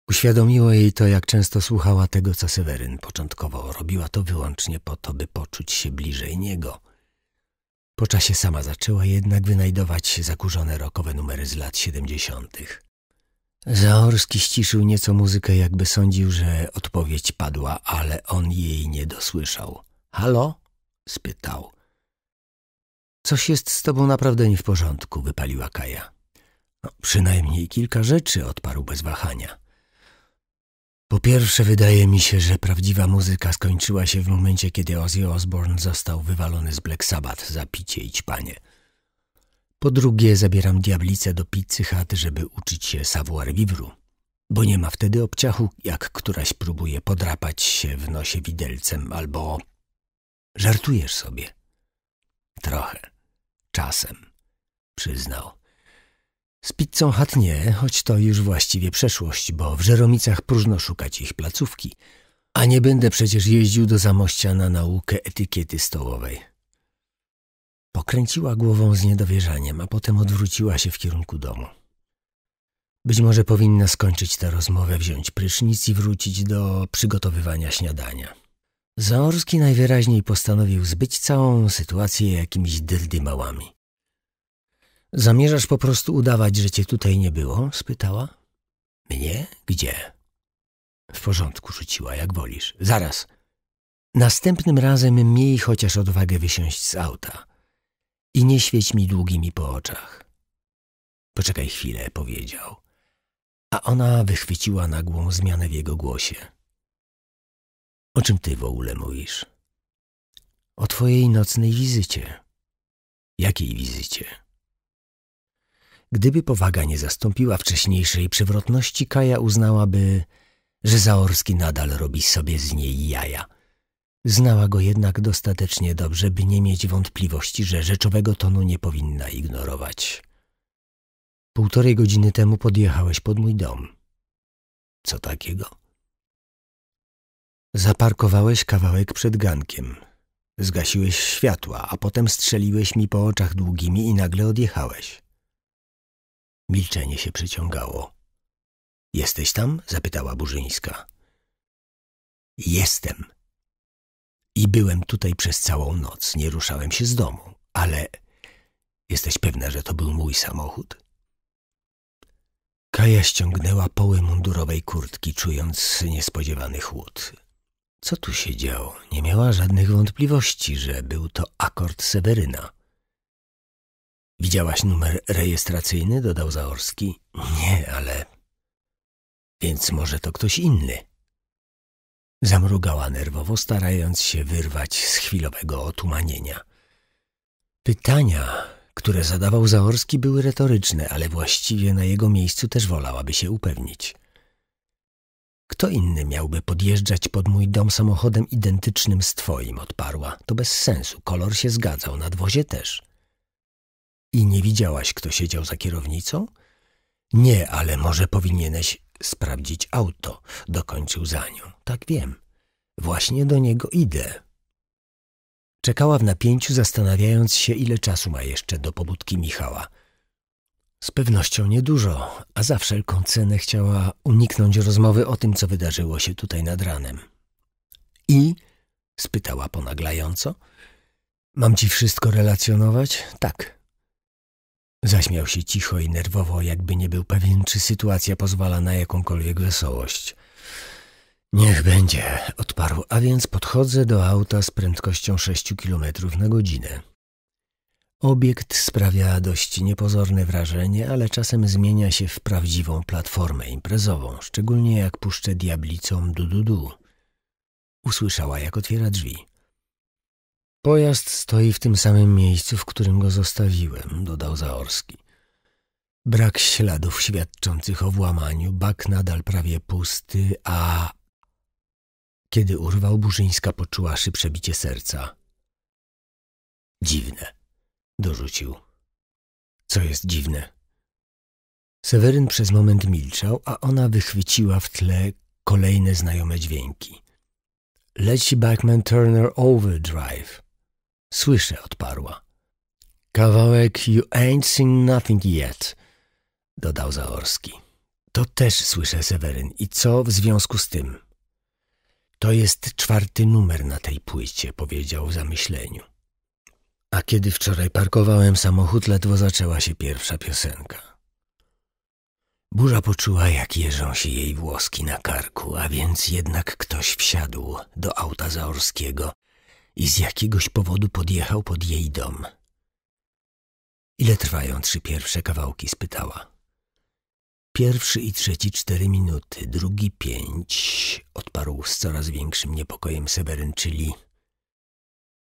Uświadomiło jej to, jak często słuchała tego, co Seweryn początkowo robiła to wyłącznie po to, by poczuć się bliżej niego. Po czasie sama zaczęła jednak wynajdować zakurzone rokowe numery z lat siedemdziesiątych. Zaorski ściszył nieco muzykę, jakby sądził, że odpowiedź padła, ale on jej nie dosłyszał. Halo? spytał. Coś jest z tobą naprawdę nie w porządku, wypaliła Kaja. No, przynajmniej kilka rzeczy, odparł bez wahania. Po pierwsze, wydaje mi się, że prawdziwa muzyka skończyła się w momencie, kiedy Ozzy Osbourne został wywalony z Black Sabbath za picie i ćpanie. Po drugie, zabieram diablicę do pizzy chat, żeby uczyć się savoir vivre, bo nie ma wtedy obciachu, jak któraś próbuje podrapać się w nosie widelcem albo... Żartujesz sobie. Trochę. Czasem. Przyznał. Z pizzą chat nie, choć to już właściwie przeszłość, bo w Żeromicach próżno szukać ich placówki. A nie będę przecież jeździł do Zamościa na naukę etykiety stołowej. Pokręciła głową z niedowierzaniem, a potem odwróciła się w kierunku domu. Być może powinna skończyć tę rozmowę, wziąć prysznic i wrócić do przygotowywania śniadania. Zaorski najwyraźniej postanowił zbyć całą sytuację jakimiś dyldymałami. Zamierzasz po prostu udawać, że cię tutaj nie było? spytała. Mnie? Gdzie? W porządku, rzuciła, jak wolisz. Zaraz. Następnym razem miej chociaż odwagę wysiąść z auta. I nie świeć mi długimi po oczach. Poczekaj chwilę, powiedział. A ona wychwyciła nagłą zmianę w jego głosie. O czym ty w ogóle mówisz? O twojej nocnej wizycie. Jakiej wizycie? Gdyby powaga nie zastąpiła wcześniejszej przewrotności, Kaja uznałaby, że Zaorski nadal robi sobie z niej jaja. Znała go jednak dostatecznie dobrze, by nie mieć wątpliwości, że rzeczowego tonu nie powinna ignorować. Półtorej godziny temu podjechałeś pod mój dom. Co takiego? Zaparkowałeś kawałek przed gankiem. Zgasiłeś światła, a potem strzeliłeś mi po oczach długimi i nagle odjechałeś. Milczenie się przyciągało. Jesteś tam? zapytała Burzyńska. Jestem. I byłem tutaj przez całą noc, nie ruszałem się z domu, ale jesteś pewna, że to był mój samochód? Kaja ściągnęła poły mundurowej kurtki, czując niespodziewany chłód. Co tu się działo? Nie miała żadnych wątpliwości, że był to akord Seweryna. Widziałaś numer rejestracyjny? dodał Zaorski. Nie, ale. Więc może to ktoś inny. Zamrugała nerwowo, starając się wyrwać z chwilowego otumanienia. Pytania, które zadawał Zaorski, były retoryczne, ale właściwie na jego miejscu też wolałaby się upewnić. Kto inny miałby podjeżdżać pod mój dom samochodem identycznym z twoim, odparła. To bez sensu, kolor się zgadzał, na dwozie też. I nie widziałaś, kto siedział za kierownicą? Nie, ale może powinieneś sprawdzić auto, dokończył za nią. Tak wiem. Właśnie do niego idę. Czekała w napięciu, zastanawiając się, ile czasu ma jeszcze do pobudki Michała. Z pewnością niedużo, a za wszelką cenę chciała uniknąć rozmowy o tym, co wydarzyło się tutaj nad ranem. I? spytała ponaglająco. Mam ci wszystko relacjonować? Tak. Zaśmiał się cicho i nerwowo, jakby nie był pewien, czy sytuacja pozwala na jakąkolwiek wesołość. Niech będzie, odparł, a więc podchodzę do auta z prędkością 6 km na godzinę. Obiekt sprawia dość niepozorne wrażenie, ale czasem zmienia się w prawdziwą platformę imprezową, szczególnie jak puszczę diablicom du-du-du. Usłyszała, jak otwiera drzwi. Pojazd stoi w tym samym miejscu, w którym go zostawiłem, dodał Zaorski. Brak śladów świadczących o włamaniu, bak nadal prawie pusty, a... Kiedy urwał, Burzyńska poczuła szybsze bicie serca. Dziwne, dorzucił. Co jest dziwne? Seweryn przez moment milczał, a ona wychwyciła w tle kolejne znajome dźwięki. Leci Backman Turner Overdrive – Słyszę, odparła. Kawałek You Ain't Seen Nothing Yet, dodał Zaorski. To też słyszę, Seweryn. I co w związku z tym? To jest czwarty numer na tej płycie, powiedział w zamyśleniu. A kiedy wczoraj parkowałem samochód, ledwo zaczęła się pierwsza piosenka. Burza poczuła, jak jeżą się jej włoski na karku, a więc jednak ktoś wsiadł do auta Zaorskiego i z jakiegoś powodu podjechał pod jej dom. Ile trwają trzy pierwsze kawałki? spytała. Pierwszy i trzeci cztery minuty, drugi pięć, odparł z coraz większym niepokojem Seweryn, czyli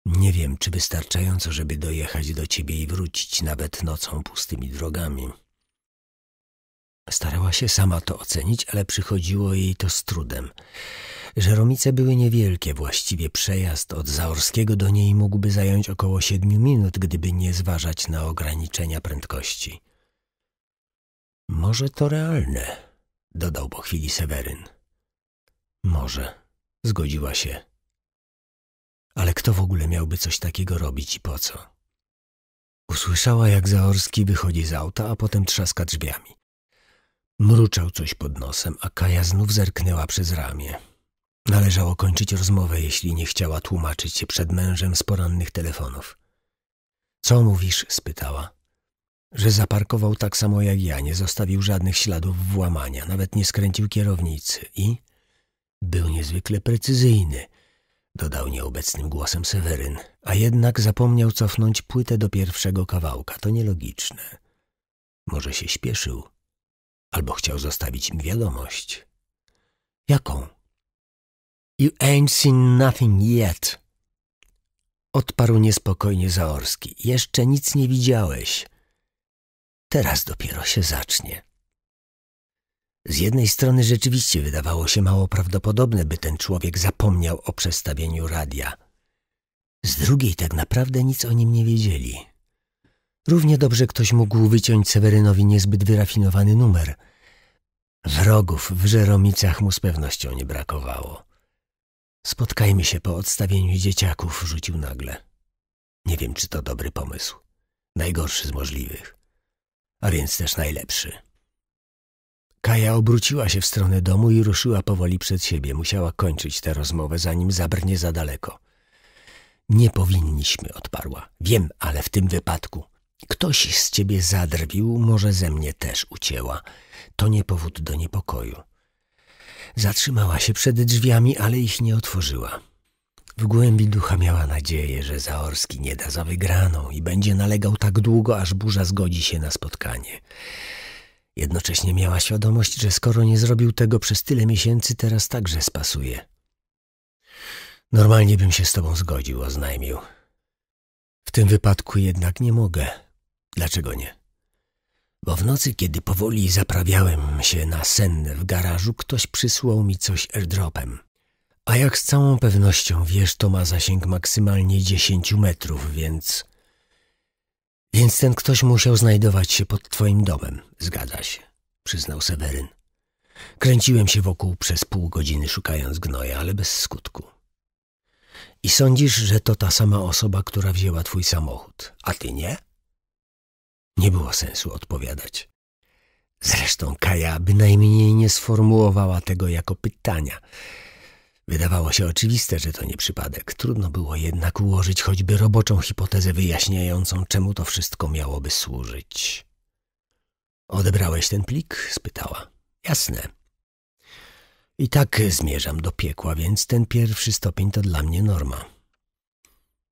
nie wiem, czy wystarczająco, żeby dojechać do ciebie i wrócić nawet nocą pustymi drogami. Starała się sama to ocenić, ale przychodziło jej to z trudem. Żeromice były niewielkie, właściwie przejazd od Zaorskiego do niej mógłby zająć około siedmiu minut, gdyby nie zważać na ograniczenia prędkości. Może to realne, dodał po chwili Seweryn. Może, zgodziła się. Ale kto w ogóle miałby coś takiego robić i po co? Usłyszała, jak Zaorski wychodzi z auta, a potem trzaska drzwiami. Mruczał coś pod nosem, a Kaja znów zerknęła przez ramię. Należało kończyć rozmowę, jeśli nie chciała tłumaczyć się przed mężem z porannych telefonów. Co mówisz? spytała. Że zaparkował tak samo jak ja, nie zostawił żadnych śladów włamania, nawet nie skręcił kierownicy i był niezwykle precyzyjny, dodał nieobecnym głosem Seweryn, a jednak zapomniał cofnąć płytę do pierwszego kawałka. To nielogiczne. Może się śpieszył albo chciał zostawić mi wiadomość. Jaką? You ain't seen nothing yet. Odparł niespokojnie Zaorski. Jeszcze nic nie widziałeś. Teraz dopiero się zacznie. Z jednej strony rzeczywiście wydawało się mało prawdopodobne, by ten człowiek zapomniał o przestawieniu radia. Z drugiej tak naprawdę nic o nim nie wiedzieli. Równie dobrze ktoś mógł wyciąć Sewerynowi niezbyt wyrafinowany numer. Wrogów w Żeromicach mu z pewnością nie brakowało. Spotkajmy się po odstawieniu dzieciaków, rzucił nagle. Nie wiem, czy to dobry pomysł. Najgorszy z możliwych, a więc też najlepszy. Kaja obróciła się w stronę domu i ruszyła powoli przed siebie. Musiała kończyć tę rozmowę, zanim zabrnie za daleko. Nie powinniśmy, odparła. Wiem, ale w tym wypadku Ktoś z ciebie zadrwił, może ze mnie też ucięła. To nie powód do niepokoju. Zatrzymała się przed drzwiami, ale ich nie otworzyła. W głębi ducha miała nadzieję, że Zaorski nie da za wygraną i będzie nalegał tak długo, aż burza zgodzi się na spotkanie. Jednocześnie miała świadomość, że skoro nie zrobił tego przez tyle miesięcy, teraz także spasuje. Normalnie bym się z tobą zgodził, oznajmił. W tym wypadku jednak nie mogę. Dlaczego nie? Bo w nocy, kiedy powoli zaprawiałem się na sen w garażu, ktoś przysłał mi coś airdropem. A jak z całą pewnością wiesz, to ma zasięg maksymalnie 10 metrów, więc... Więc ten ktoś musiał znajdować się pod twoim domem, zgadza się, przyznał Seweryn. Kręciłem się wokół przez pół godziny szukając gnoja, ale bez skutku. I sądzisz, że to ta sama osoba, która wzięła twój samochód, a ty nie? Nie było sensu odpowiadać. Zresztą Kaja bynajmniej nie sformułowała tego jako pytania. Wydawało się oczywiste, że to nie przypadek. Trudno było jednak ułożyć choćby roboczą hipotezę wyjaśniającą, czemu to wszystko miałoby służyć. Odebrałeś ten plik? spytała. Jasne. I tak zmierzam do piekła, więc ten pierwszy stopień to dla mnie norma.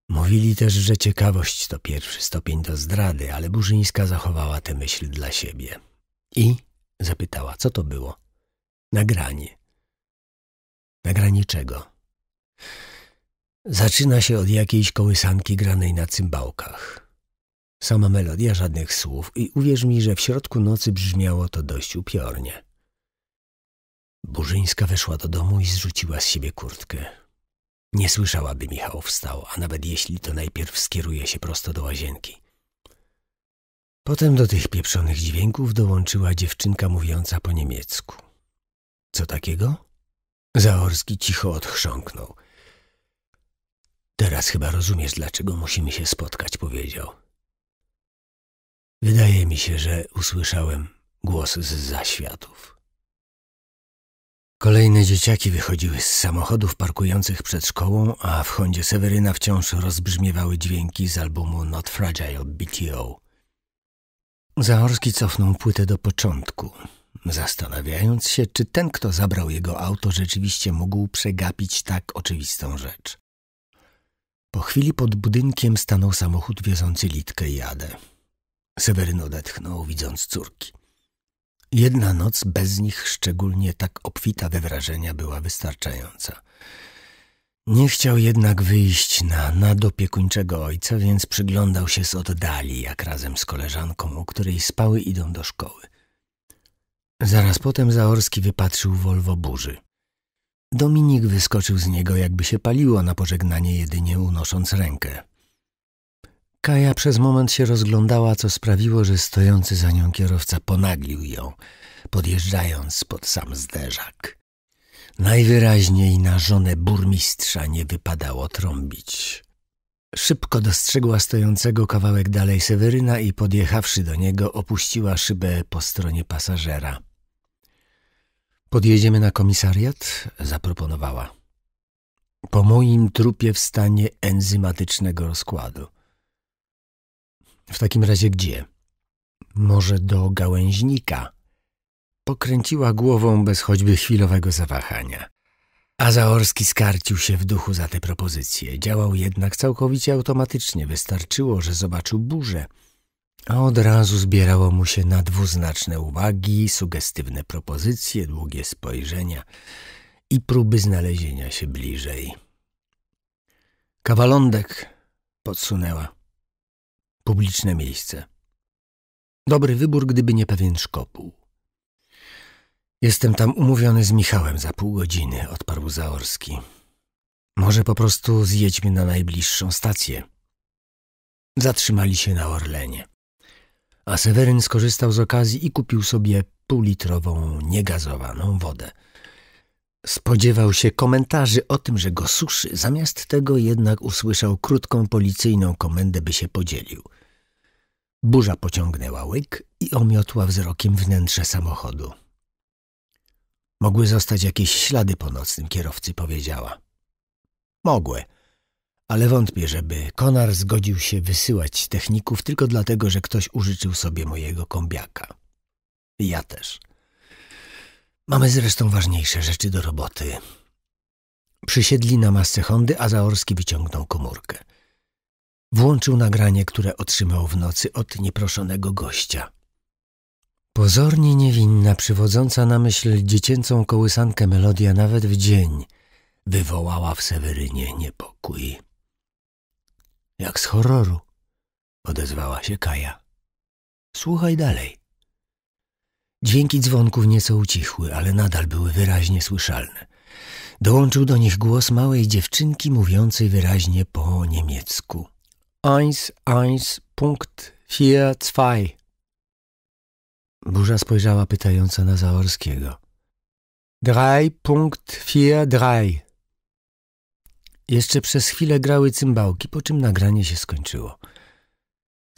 Mówili też, że ciekawość to pierwszy stopień do zdrady, ale Burzyńska zachowała tę myśl dla siebie. I zapytała, co to było? Nagranie. Nagranie czego? Zaczyna się od jakiejś kołysanki granej na cymbałkach. Sama melodia, żadnych słów i uwierz mi, że w środku nocy brzmiało to dość upiornie. Burzyńska weszła do domu i zrzuciła z siebie kurtkę. Nie słyszała, by Michał wstał, a nawet jeśli to najpierw skieruje się prosto do łazienki. Potem do tych pieprzonych dźwięków dołączyła dziewczynka mówiąca po niemiecku. Co takiego? Zaorski cicho odchrząknął. Teraz chyba rozumiesz, dlaczego musimy się spotkać, powiedział. Wydaje mi się, że usłyszałem głos z zaświatów. Kolejne dzieciaki wychodziły z samochodów parkujących przed szkołą, a w Hondzie Seweryna wciąż rozbrzmiewały dźwięki z albumu Not Fragile BTO. Zaorski cofnął płytę do początku, zastanawiając się, czy ten, kto zabrał jego auto, rzeczywiście mógł przegapić tak oczywistą rzecz. Po chwili pod budynkiem stanął samochód wiozący Litkę i Jadę. Seweryn odetchnął, widząc córki. Jedna noc bez nich, szczególnie tak obfita we wrażenia, była wystarczająca. Nie chciał jednak wyjść na nadopiekuńczego ojca, więc przyglądał się z oddali, jak razem z koleżanką, u której spały idą do szkoły. Zaraz potem Zaorski wypatrzył Volvo burzy. Dominik wyskoczył z niego, jakby się paliło na pożegnanie, jedynie unosząc rękę. Kaja przez moment się rozglądała, co sprawiło, że stojący za nią kierowca ponaglił ją, podjeżdżając pod sam zderzak. Najwyraźniej na żonę burmistrza nie wypadało trąbić. Szybko dostrzegła stojącego kawałek dalej Seweryna i podjechawszy do niego opuściła szybę po stronie pasażera. Podjedziemy na komisariat? zaproponowała. Po moim trupie w stanie enzymatycznego rozkładu. W takim razie gdzie? Może do gałęźnika? Pokręciła głową bez choćby chwilowego zawahania. A Zaorski skarcił się w duchu za tę propozycję. Działał jednak całkowicie automatycznie. Wystarczyło, że zobaczył burzę. A od razu zbierało mu się na dwuznaczne uwagi, sugestywne propozycje, długie spojrzenia i próby znalezienia się bliżej. Kawalądek podsunęła publiczne miejsce. Dobry wybór, gdyby nie pewien szkopuł. Jestem tam umówiony z Michałem za pół godziny, odparł Zaorski. Może po prostu zjedźmy na najbliższą stację. Zatrzymali się na Orlenie. A Seweryn skorzystał z okazji i kupił sobie półlitrową, niegazowaną wodę. Spodziewał się komentarzy o tym, że go suszy, zamiast tego jednak usłyszał krótką policyjną komendę, by się podzielił. Burza pociągnęła łyk i omiotła wzrokiem wnętrze samochodu. Mogły zostać jakieś ślady po nocnym kierowcy, powiedziała. Mogły, ale wątpię, żeby Konar zgodził się wysyłać techników tylko dlatego, że ktoś użyczył sobie mojego kombiaka. Ja też. Mamy zresztą ważniejsze rzeczy do roboty. Przysiedli na masce Hondy, a Zaorski wyciągnął komórkę. Włączył nagranie, które otrzymał w nocy od nieproszonego gościa. Pozornie niewinna, przywodząca na myśl dziecięcą kołysankę melodia nawet w dzień wywołała w Sewerynie niepokój. Jak z horroru, odezwała się Kaja. Słuchaj dalej. Dźwięki dzwonków nieco ucichły, ale nadal były wyraźnie słyszalne. Dołączył do nich głos małej dziewczynki mówiącej wyraźnie po niemiecku. Eins, eins, punkt, vier, zwei. Burza spojrzała pytająco na Zaorskiego. Drei, punkt, vier, drei. Jeszcze przez chwilę grały cymbałki, po czym nagranie się skończyło.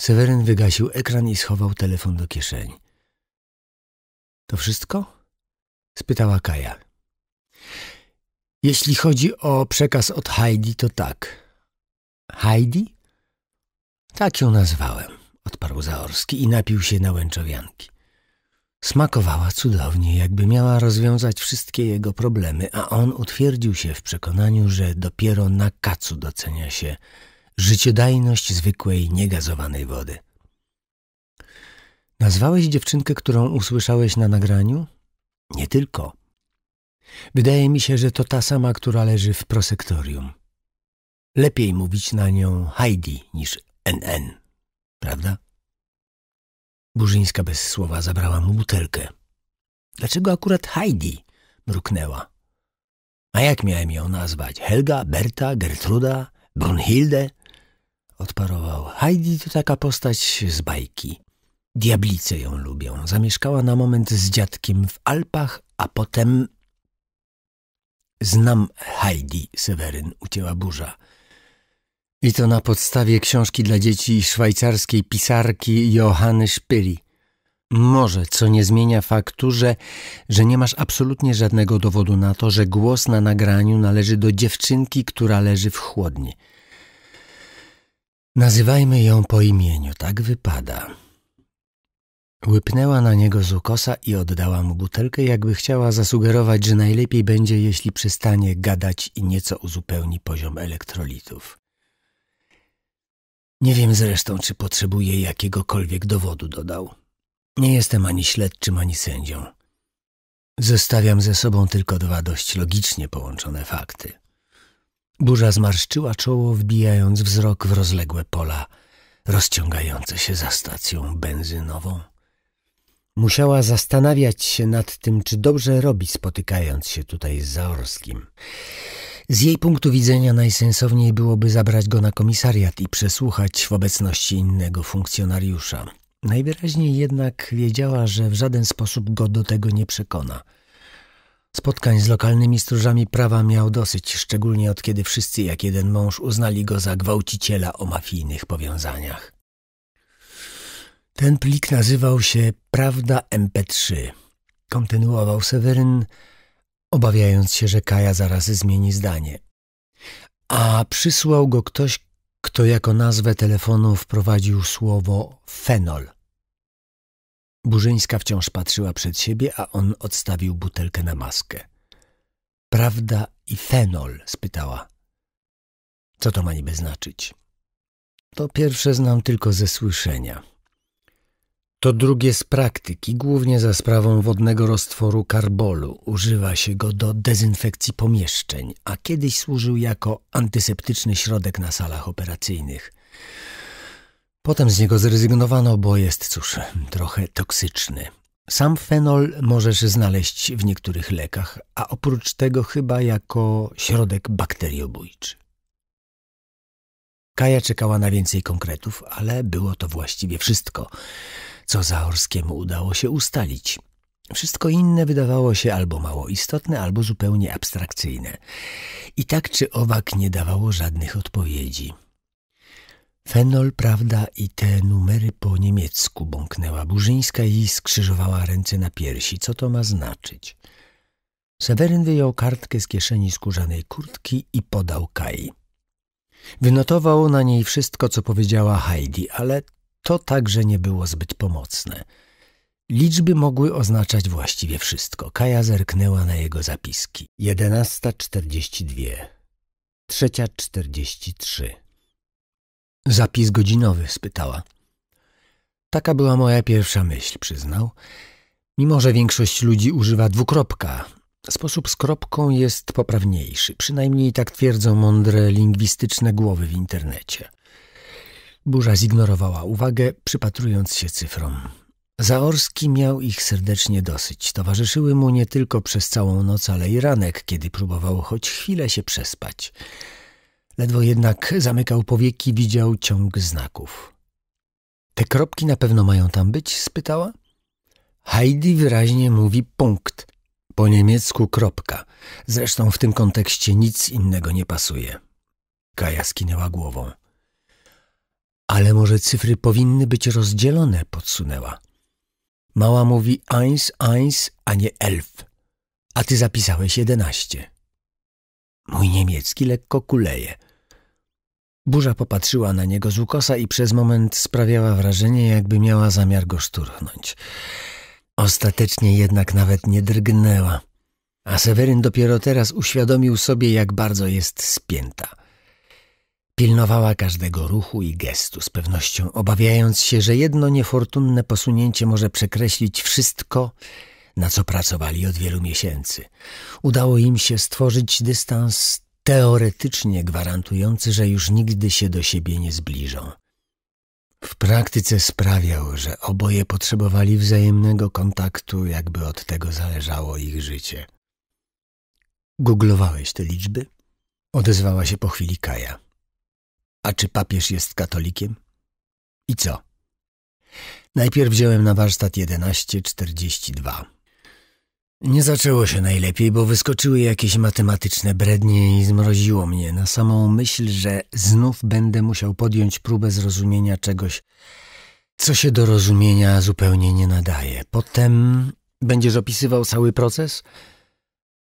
Seweryn wygasił ekran i schował telefon do kieszeni. To wszystko? spytała Kaja. Jeśli chodzi o przekaz od Heidi, to tak. Heidi? Tak ją nazwałem, odparł Zaorski i napił się na łęczowianki. Smakowała cudownie, jakby miała rozwiązać wszystkie jego problemy, a on utwierdził się w przekonaniu, że dopiero na kacu docenia się życiodajność zwykłej, niegazowanej wody. Nazwałeś dziewczynkę, którą usłyszałeś na nagraniu? Nie tylko. Wydaje mi się, że to ta sama, która leży w prosektorium. Lepiej mówić na nią Heidi niż NN, prawda? Burzyńska bez słowa zabrała mu butelkę. Dlaczego akurat Heidi? mruknęła. A jak miałem ją nazwać? Helga, Berta, Gertruda, Brunhilde? Odparował. Heidi to taka postać z bajki. Diablice ją lubią. Zamieszkała na moment z dziadkiem w Alpach, a potem... Znam Heidi Seweryn, ucięła burza. I to na podstawie książki dla dzieci szwajcarskiej pisarki Johanny Szpyli. Może, co nie zmienia faktu, że, że nie masz absolutnie żadnego dowodu na to, że głos na nagraniu należy do dziewczynki, która leży w chłodni. Nazywajmy ją po imieniu, tak wypada. Łypnęła na niego z ukosa i oddała mu butelkę, jakby chciała zasugerować, że najlepiej będzie, jeśli przestanie gadać i nieco uzupełni poziom elektrolitów. Nie wiem zresztą, czy potrzebuje jakiegokolwiek dowodu, dodał. Nie jestem ani śledczym, ani sędzią. Zostawiam ze sobą tylko dwa dość logicznie połączone fakty. Burza zmarszczyła czoło, wbijając wzrok w rozległe pola rozciągające się za stacją benzynową. Musiała zastanawiać się nad tym, czy dobrze robi, spotykając się tutaj z Zaorskim. Z jej punktu widzenia najsensowniej byłoby zabrać go na komisariat i przesłuchać w obecności innego funkcjonariusza. Najwyraźniej jednak wiedziała, że w żaden sposób go do tego nie przekona. Spotkań z lokalnymi stróżami prawa miał dosyć, szczególnie od kiedy wszyscy jak jeden mąż uznali go za gwałciciela o mafijnych powiązaniach. Ten plik nazywał się Prawda MP3. Kontynuował Seweryn, obawiając się, że Kaja zaraz zmieni zdanie. A przysłał go ktoś, kto jako nazwę telefonu wprowadził słowo fenol. Burzyńska wciąż patrzyła przed siebie, a on odstawił butelkę na maskę. Prawda i fenol? spytała. Co to ma niby znaczyć? To pierwsze znam tylko ze słyszenia. To drugie z praktyki, głównie za sprawą wodnego roztworu karbolu. Używa się go do dezynfekcji pomieszczeń, a kiedyś służył jako antyseptyczny środek na salach operacyjnych. Potem z niego zrezygnowano, bo jest, cóż, trochę toksyczny. Sam fenol możesz znaleźć w niektórych lekach, a oprócz tego chyba jako środek bakteriobójczy. Kaja czekała na więcej konkretów, ale było to właściwie wszystko – co Zaorskiemu udało się ustalić. Wszystko inne wydawało się albo mało istotne, albo zupełnie abstrakcyjne. I tak czy owak nie dawało żadnych odpowiedzi. Fenol, prawda i te numery po niemiecku bąknęła Burzyńska i skrzyżowała ręce na piersi. Co to ma znaczyć? Seweryn wyjął kartkę z kieszeni skórzanej kurtki i podał Kai. Wynotował na niej wszystko, co powiedziała Heidi, ale to także nie było zbyt pomocne. Liczby mogły oznaczać właściwie wszystko. Kaja zerknęła na jego zapiski. 11.42. 3.43. Zapis godzinowy? spytała. Taka była moja pierwsza myśl, przyznał. Mimo, że większość ludzi używa dwukropka, sposób z kropką jest poprawniejszy. Przynajmniej tak twierdzą mądre lingwistyczne głowy w internecie. Burza zignorowała uwagę, przypatrując się cyfrom. Zaorski miał ich serdecznie dosyć. Towarzyszyły mu nie tylko przez całą noc, ale i ranek, kiedy próbował choć chwilę się przespać. Ledwo jednak zamykał powieki, widział ciąg znaków. Te kropki na pewno mają tam być? spytała. Heidi wyraźnie mówi punkt. Po niemiecku kropka. Zresztą w tym kontekście nic innego nie pasuje. Kaja skinęła głową. Ale może cyfry powinny być rozdzielone, podsunęła. Mała mówi eins, eins, a nie elf, a ty zapisałeś jedenaście. Mój niemiecki lekko kuleje. Burza popatrzyła na niego z ukosa i przez moment sprawiała wrażenie, jakby miała zamiar go szturchnąć. Ostatecznie jednak nawet nie drgnęła. A Seweryn dopiero teraz uświadomił sobie, jak bardzo jest spięta. Pilnowała każdego ruchu i gestu, z pewnością obawiając się, że jedno niefortunne posunięcie może przekreślić wszystko, na co pracowali od wielu miesięcy. Udało im się stworzyć dystans teoretycznie gwarantujący, że już nigdy się do siebie nie zbliżą. W praktyce sprawiał, że oboje potrzebowali wzajemnego kontaktu, jakby od tego zależało ich życie. Googlowałeś te liczby? Odezwała się po chwili Kaja. A czy papież jest katolikiem? I co? Najpierw wziąłem na warsztat 1142. Nie zaczęło się najlepiej, bo wyskoczyły jakieś matematyczne brednie i zmroziło mnie na samą myśl, że znów będę musiał podjąć próbę zrozumienia czegoś, co się do rozumienia zupełnie nie nadaje. Potem będziesz opisywał cały proces?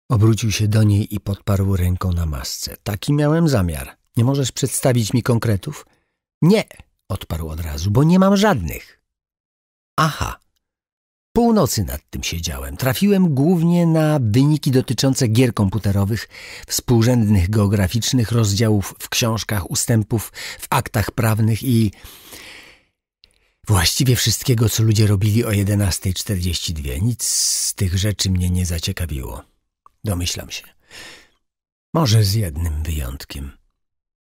Obrócił się do niej i podparł ręką na masce. Taki miałem zamiar. Nie możesz przedstawić mi konkretów? Nie, odparł od razu, bo nie mam żadnych. Aha. Północy nad tym siedziałem. Trafiłem głównie na wyniki dotyczące gier komputerowych, współrzędnych geograficznych, rozdziałów w książkach, ustępów w aktach prawnych i właściwie wszystkiego, co ludzie robili o 11.42. Nic z tych rzeczy mnie nie zaciekawiło. Domyślam się. Może z jednym wyjątkiem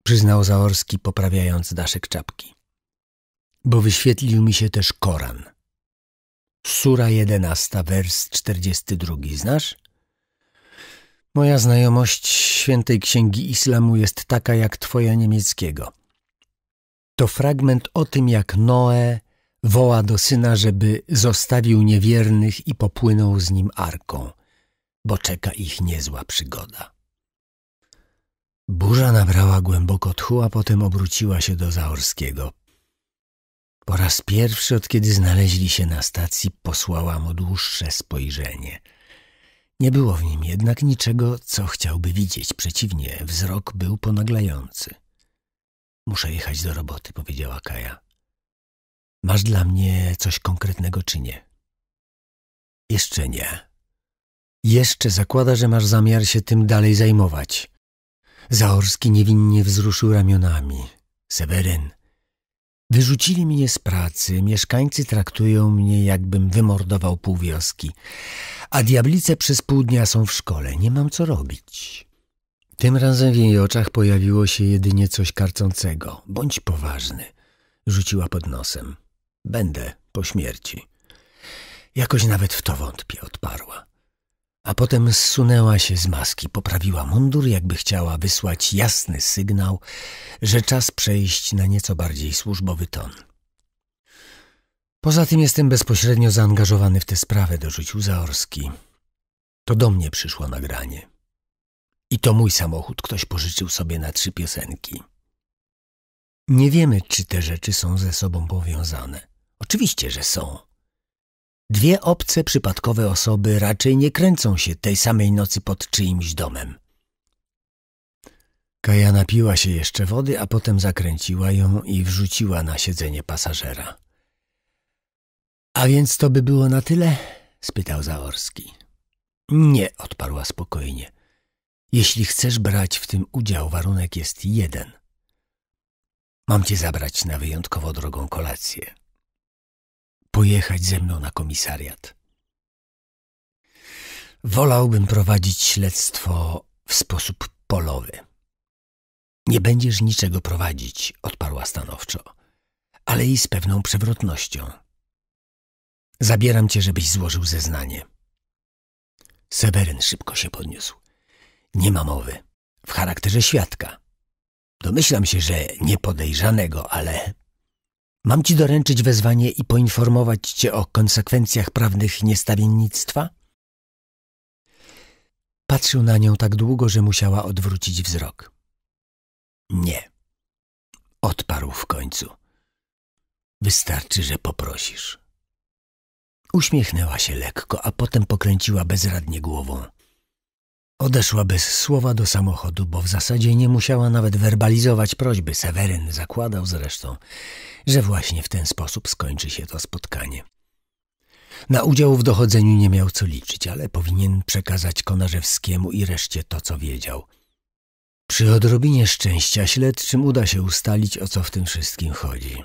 przyznał Zaorski, poprawiając daszek czapki. Bo wyświetlił mi się też Koran. Sura jedenasta, wers czterdziesty drugi, Znasz? Moja znajomość świętej księgi islamu jest taka jak twoja niemieckiego. To fragment o tym, jak Noe woła do syna, żeby zostawił niewiernych i popłynął z nim arką, bo czeka ich niezła przygoda. Burza nabrała głęboko tchu, a potem obróciła się do Zaorskiego. Po raz pierwszy, od kiedy znaleźli się na stacji, posłała mu dłuższe spojrzenie. Nie było w nim jednak niczego, co chciałby widzieć. Przeciwnie, wzrok był ponaglający. Muszę jechać do roboty, powiedziała Kaja. Masz dla mnie coś konkretnego czy nie? Jeszcze nie. Jeszcze zakłada, że masz zamiar się tym dalej zajmować. Zaorski niewinnie wzruszył ramionami. Seweryn, wyrzucili mnie z pracy, mieszkańcy traktują mnie, jakbym wymordował pół wioski, a diablice przez pół dnia są w szkole, nie mam co robić. Tym razem w jej oczach pojawiło się jedynie coś karcącego. Bądź poważny, rzuciła pod nosem. Będę po śmierci. Jakoś nawet w to wątpię, odparła a potem zsunęła się z maski, poprawiła mundur, jakby chciała wysłać jasny sygnał, że czas przejść na nieco bardziej służbowy ton. Poza tym jestem bezpośrednio zaangażowany w tę sprawę, dorzucił Zaorski. To do mnie przyszło nagranie. I to mój samochód ktoś pożyczył sobie na trzy piosenki. Nie wiemy, czy te rzeczy są ze sobą powiązane. Oczywiście, że są. Dwie obce, przypadkowe osoby raczej nie kręcą się tej samej nocy pod czyimś domem. Kaja napiła się jeszcze wody, a potem zakręciła ją i wrzuciła na siedzenie pasażera. A więc to by było na tyle? spytał Zaorski. Nie, odparła spokojnie. Jeśli chcesz brać w tym udział, warunek jest jeden. Mam cię zabrać na wyjątkowo drogą kolację pojechać ze mną na komisariat. Wolałbym prowadzić śledztwo w sposób polowy. Nie będziesz niczego prowadzić, odparła stanowczo, ale i z pewną przewrotnością. Zabieram cię, żebyś złożył zeznanie. Seweryn szybko się podniósł. Nie ma mowy. W charakterze świadka. Domyślam się, że nie podejrzanego, ale Mam ci doręczyć wezwanie i poinformować cię o konsekwencjach prawnych niestawiennictwa? Patrzył na nią tak długo, że musiała odwrócić wzrok. Nie. Odparł w końcu. Wystarczy, że poprosisz. Uśmiechnęła się lekko, a potem pokręciła bezradnie głową. Odeszła bez słowa do samochodu, bo w zasadzie nie musiała nawet werbalizować prośby. Seweryn zakładał zresztą, że właśnie w ten sposób skończy się to spotkanie. Na udział w dochodzeniu nie miał co liczyć, ale powinien przekazać Konarzewskiemu i reszcie to, co wiedział. Przy odrobinie szczęścia śledczym uda się ustalić, o co w tym wszystkim chodzi.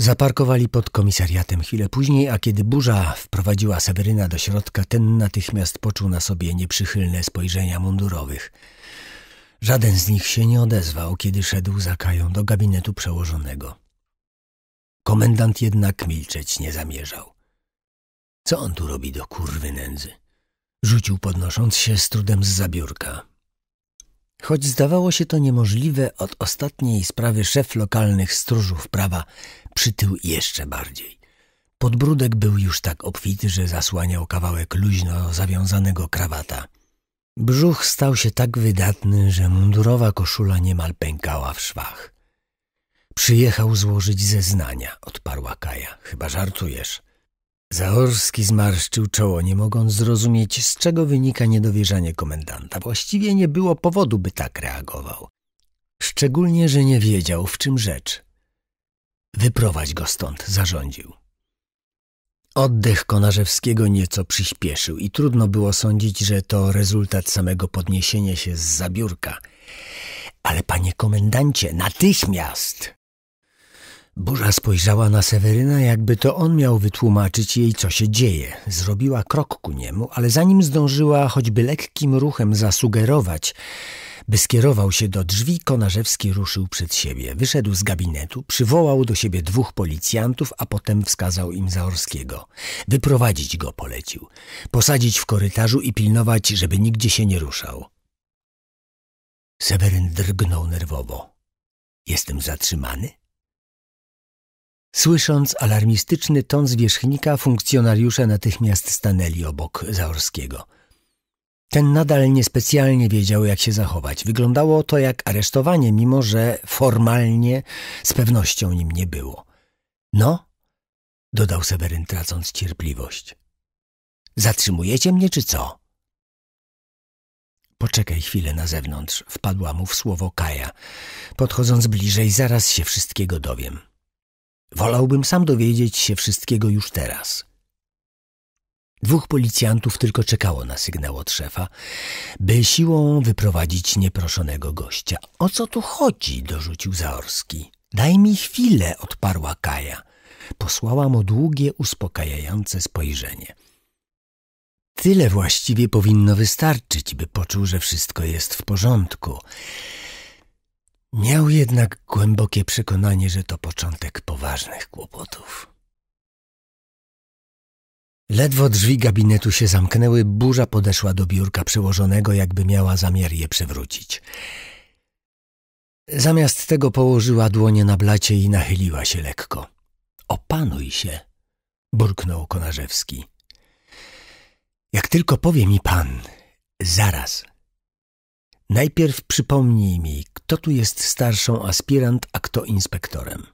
Zaparkowali pod komisariatem chwilę później, a kiedy burza wprowadziła Seweryna do środka, ten natychmiast poczuł na sobie nieprzychylne spojrzenia mundurowych – Żaden z nich się nie odezwał, kiedy szedł za Kają do gabinetu przełożonego. Komendant jednak milczeć nie zamierzał. Co on tu robi do kurwy nędzy? Rzucił podnosząc się z trudem z zabiórka. Choć zdawało się to niemożliwe, od ostatniej sprawy szef lokalnych stróżów prawa przytył jeszcze bardziej. Podbródek był już tak obfity, że zasłaniał kawałek luźno zawiązanego krawata – Brzuch stał się tak wydatny, że mundurowa koszula niemal pękała w szwach. Przyjechał złożyć zeznania, odparła Kaja. Chyba żartujesz. Zaorski zmarszczył czoło, nie mogąc zrozumieć, z czego wynika niedowierzanie komendanta. Właściwie nie było powodu, by tak reagował. Szczególnie, że nie wiedział, w czym rzecz. Wyprowadź go stąd, zarządził. Oddech Konarzewskiego nieco przyspieszył i trudno było sądzić, że to rezultat samego podniesienia się z zabiórka. Ale panie komendancie, natychmiast! Burza spojrzała na Seweryna, jakby to on miał wytłumaczyć jej, co się dzieje. Zrobiła krok ku niemu, ale zanim zdążyła choćby lekkim ruchem zasugerować, by skierował się do drzwi, Konarzewski ruszył przed siebie. Wyszedł z gabinetu, przywołał do siebie dwóch policjantów, a potem wskazał im Zaorskiego. Wyprowadzić go polecił. Posadzić w korytarzu i pilnować, żeby nigdzie się nie ruszał. Seweryn drgnął nerwowo. Jestem zatrzymany? Słysząc alarmistyczny ton zwierzchnika, funkcjonariusze natychmiast stanęli obok Zaorskiego – ten nadal niespecjalnie wiedział, jak się zachować. Wyglądało to jak aresztowanie, mimo że formalnie z pewnością nim nie było. No, dodał Seweryn, tracąc cierpliwość. Zatrzymujecie mnie, czy co? Poczekaj chwilę na zewnątrz, wpadła mu w słowo Kaja. Podchodząc bliżej, zaraz się wszystkiego dowiem. Wolałbym sam dowiedzieć się wszystkiego już teraz. Dwóch policjantów tylko czekało na sygnał od szefa, by siłą wyprowadzić nieproszonego gościa. O co tu chodzi? dorzucił Zaorski. Daj mi chwilę, odparła Kaja. Posłała mu długie, uspokajające spojrzenie. Tyle właściwie powinno wystarczyć, by poczuł, że wszystko jest w porządku. Miał jednak głębokie przekonanie, że to początek poważnych kłopotów. Ledwo drzwi gabinetu się zamknęły, burza podeszła do biurka przełożonego, jakby miała zamiar je przewrócić. Zamiast tego położyła dłonie na blacie i nachyliła się lekko. Opanuj się, burknął Konarzewski. Jak tylko powie mi pan, zaraz. Najpierw przypomnij mi, kto tu jest starszą aspirant, a kto inspektorem.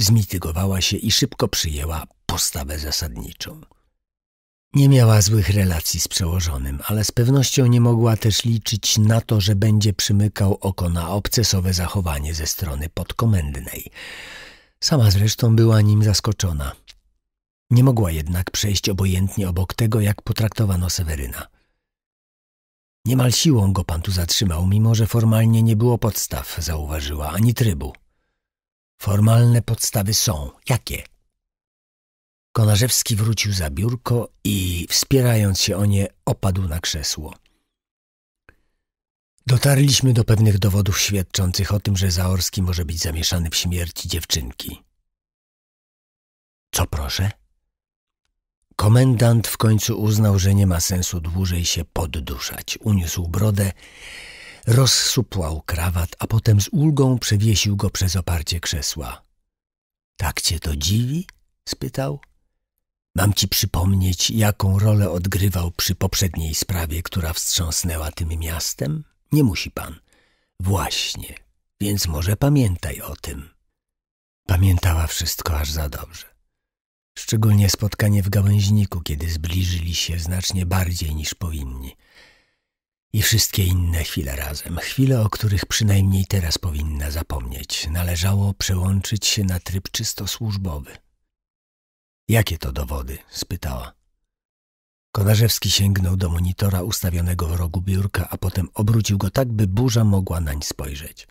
Zmitygowała się i szybko przyjęła postawę zasadniczą. Nie miała złych relacji z przełożonym, ale z pewnością nie mogła też liczyć na to, że będzie przymykał oko na obcesowe zachowanie ze strony podkomendnej. Sama zresztą była nim zaskoczona. Nie mogła jednak przejść obojętnie obok tego, jak potraktowano Seweryna. Niemal siłą go pan tu zatrzymał, mimo że formalnie nie było podstaw, zauważyła, ani trybu. Formalne podstawy są. Jakie? Konarzewski wrócił za biurko i wspierając się o nie opadł na krzesło. Dotarliśmy do pewnych dowodów świadczących o tym, że Zaorski może być zamieszany w śmierci dziewczynki. Co proszę? Komendant w końcu uznał, że nie ma sensu dłużej się podduszać. Uniósł brodę, rozsupłał krawat, a potem z ulgą przewiesił go przez oparcie krzesła. Tak cię to dziwi? spytał. Mam ci przypomnieć, jaką rolę odgrywał przy poprzedniej sprawie, która wstrząsnęła tym miastem? Nie musi pan. Właśnie, więc może pamiętaj o tym. Pamiętała wszystko aż za dobrze. Szczególnie spotkanie w gałęźniku, kiedy zbliżyli się znacznie bardziej niż powinni. I wszystkie inne chwile razem, chwile, o których przynajmniej teraz powinna zapomnieć, należało przełączyć się na tryb czysto służbowy. Jakie to dowody? spytała. Konarzewski sięgnął do monitora ustawionego w rogu biurka, a potem obrócił go tak, by burza mogła nań spojrzeć.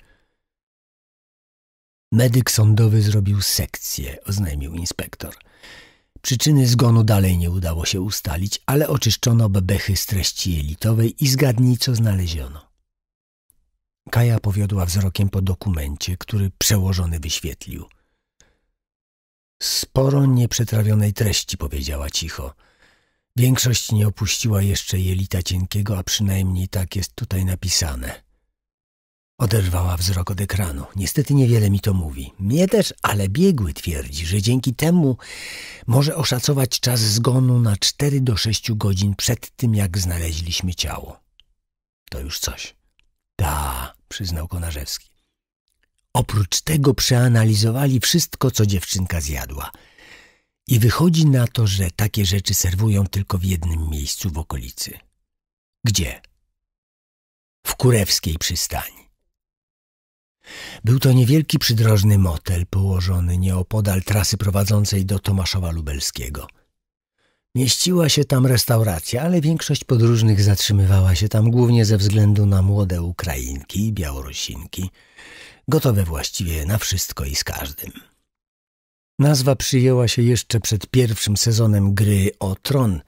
Medyk sądowy zrobił sekcję, oznajmił inspektor. Przyczyny zgonu dalej nie udało się ustalić, ale oczyszczono bebechy z treści jelitowej i zgadnij, co znaleziono. Kaja powiodła wzrokiem po dokumencie, który przełożony wyświetlił – Sporo nieprzetrawionej treści, powiedziała cicho. Większość nie opuściła jeszcze jelita cienkiego, a przynajmniej tak jest tutaj napisane. Oderwała wzrok od ekranu. Niestety niewiele mi to mówi. Mnie też, ale biegły twierdzi, że dzięki temu może oszacować czas zgonu na 4 do 6 godzin przed tym, jak znaleźliśmy ciało. To już coś. Ta, przyznał Konarzewski. Oprócz tego przeanalizowali wszystko, co dziewczynka zjadła. I wychodzi na to, że takie rzeczy serwują tylko w jednym miejscu w okolicy. Gdzie? W kurewskiej przystani. Był to niewielki przydrożny motel położony nieopodal trasy prowadzącej do Tomaszowa Lubelskiego. Mieściła się tam restauracja, ale większość podróżnych zatrzymywała się tam głównie ze względu na młode Ukrainki i Białorusinki – gotowe właściwie na wszystko i z każdym. Nazwa przyjęła się jeszcze przed pierwszym sezonem gry o tron,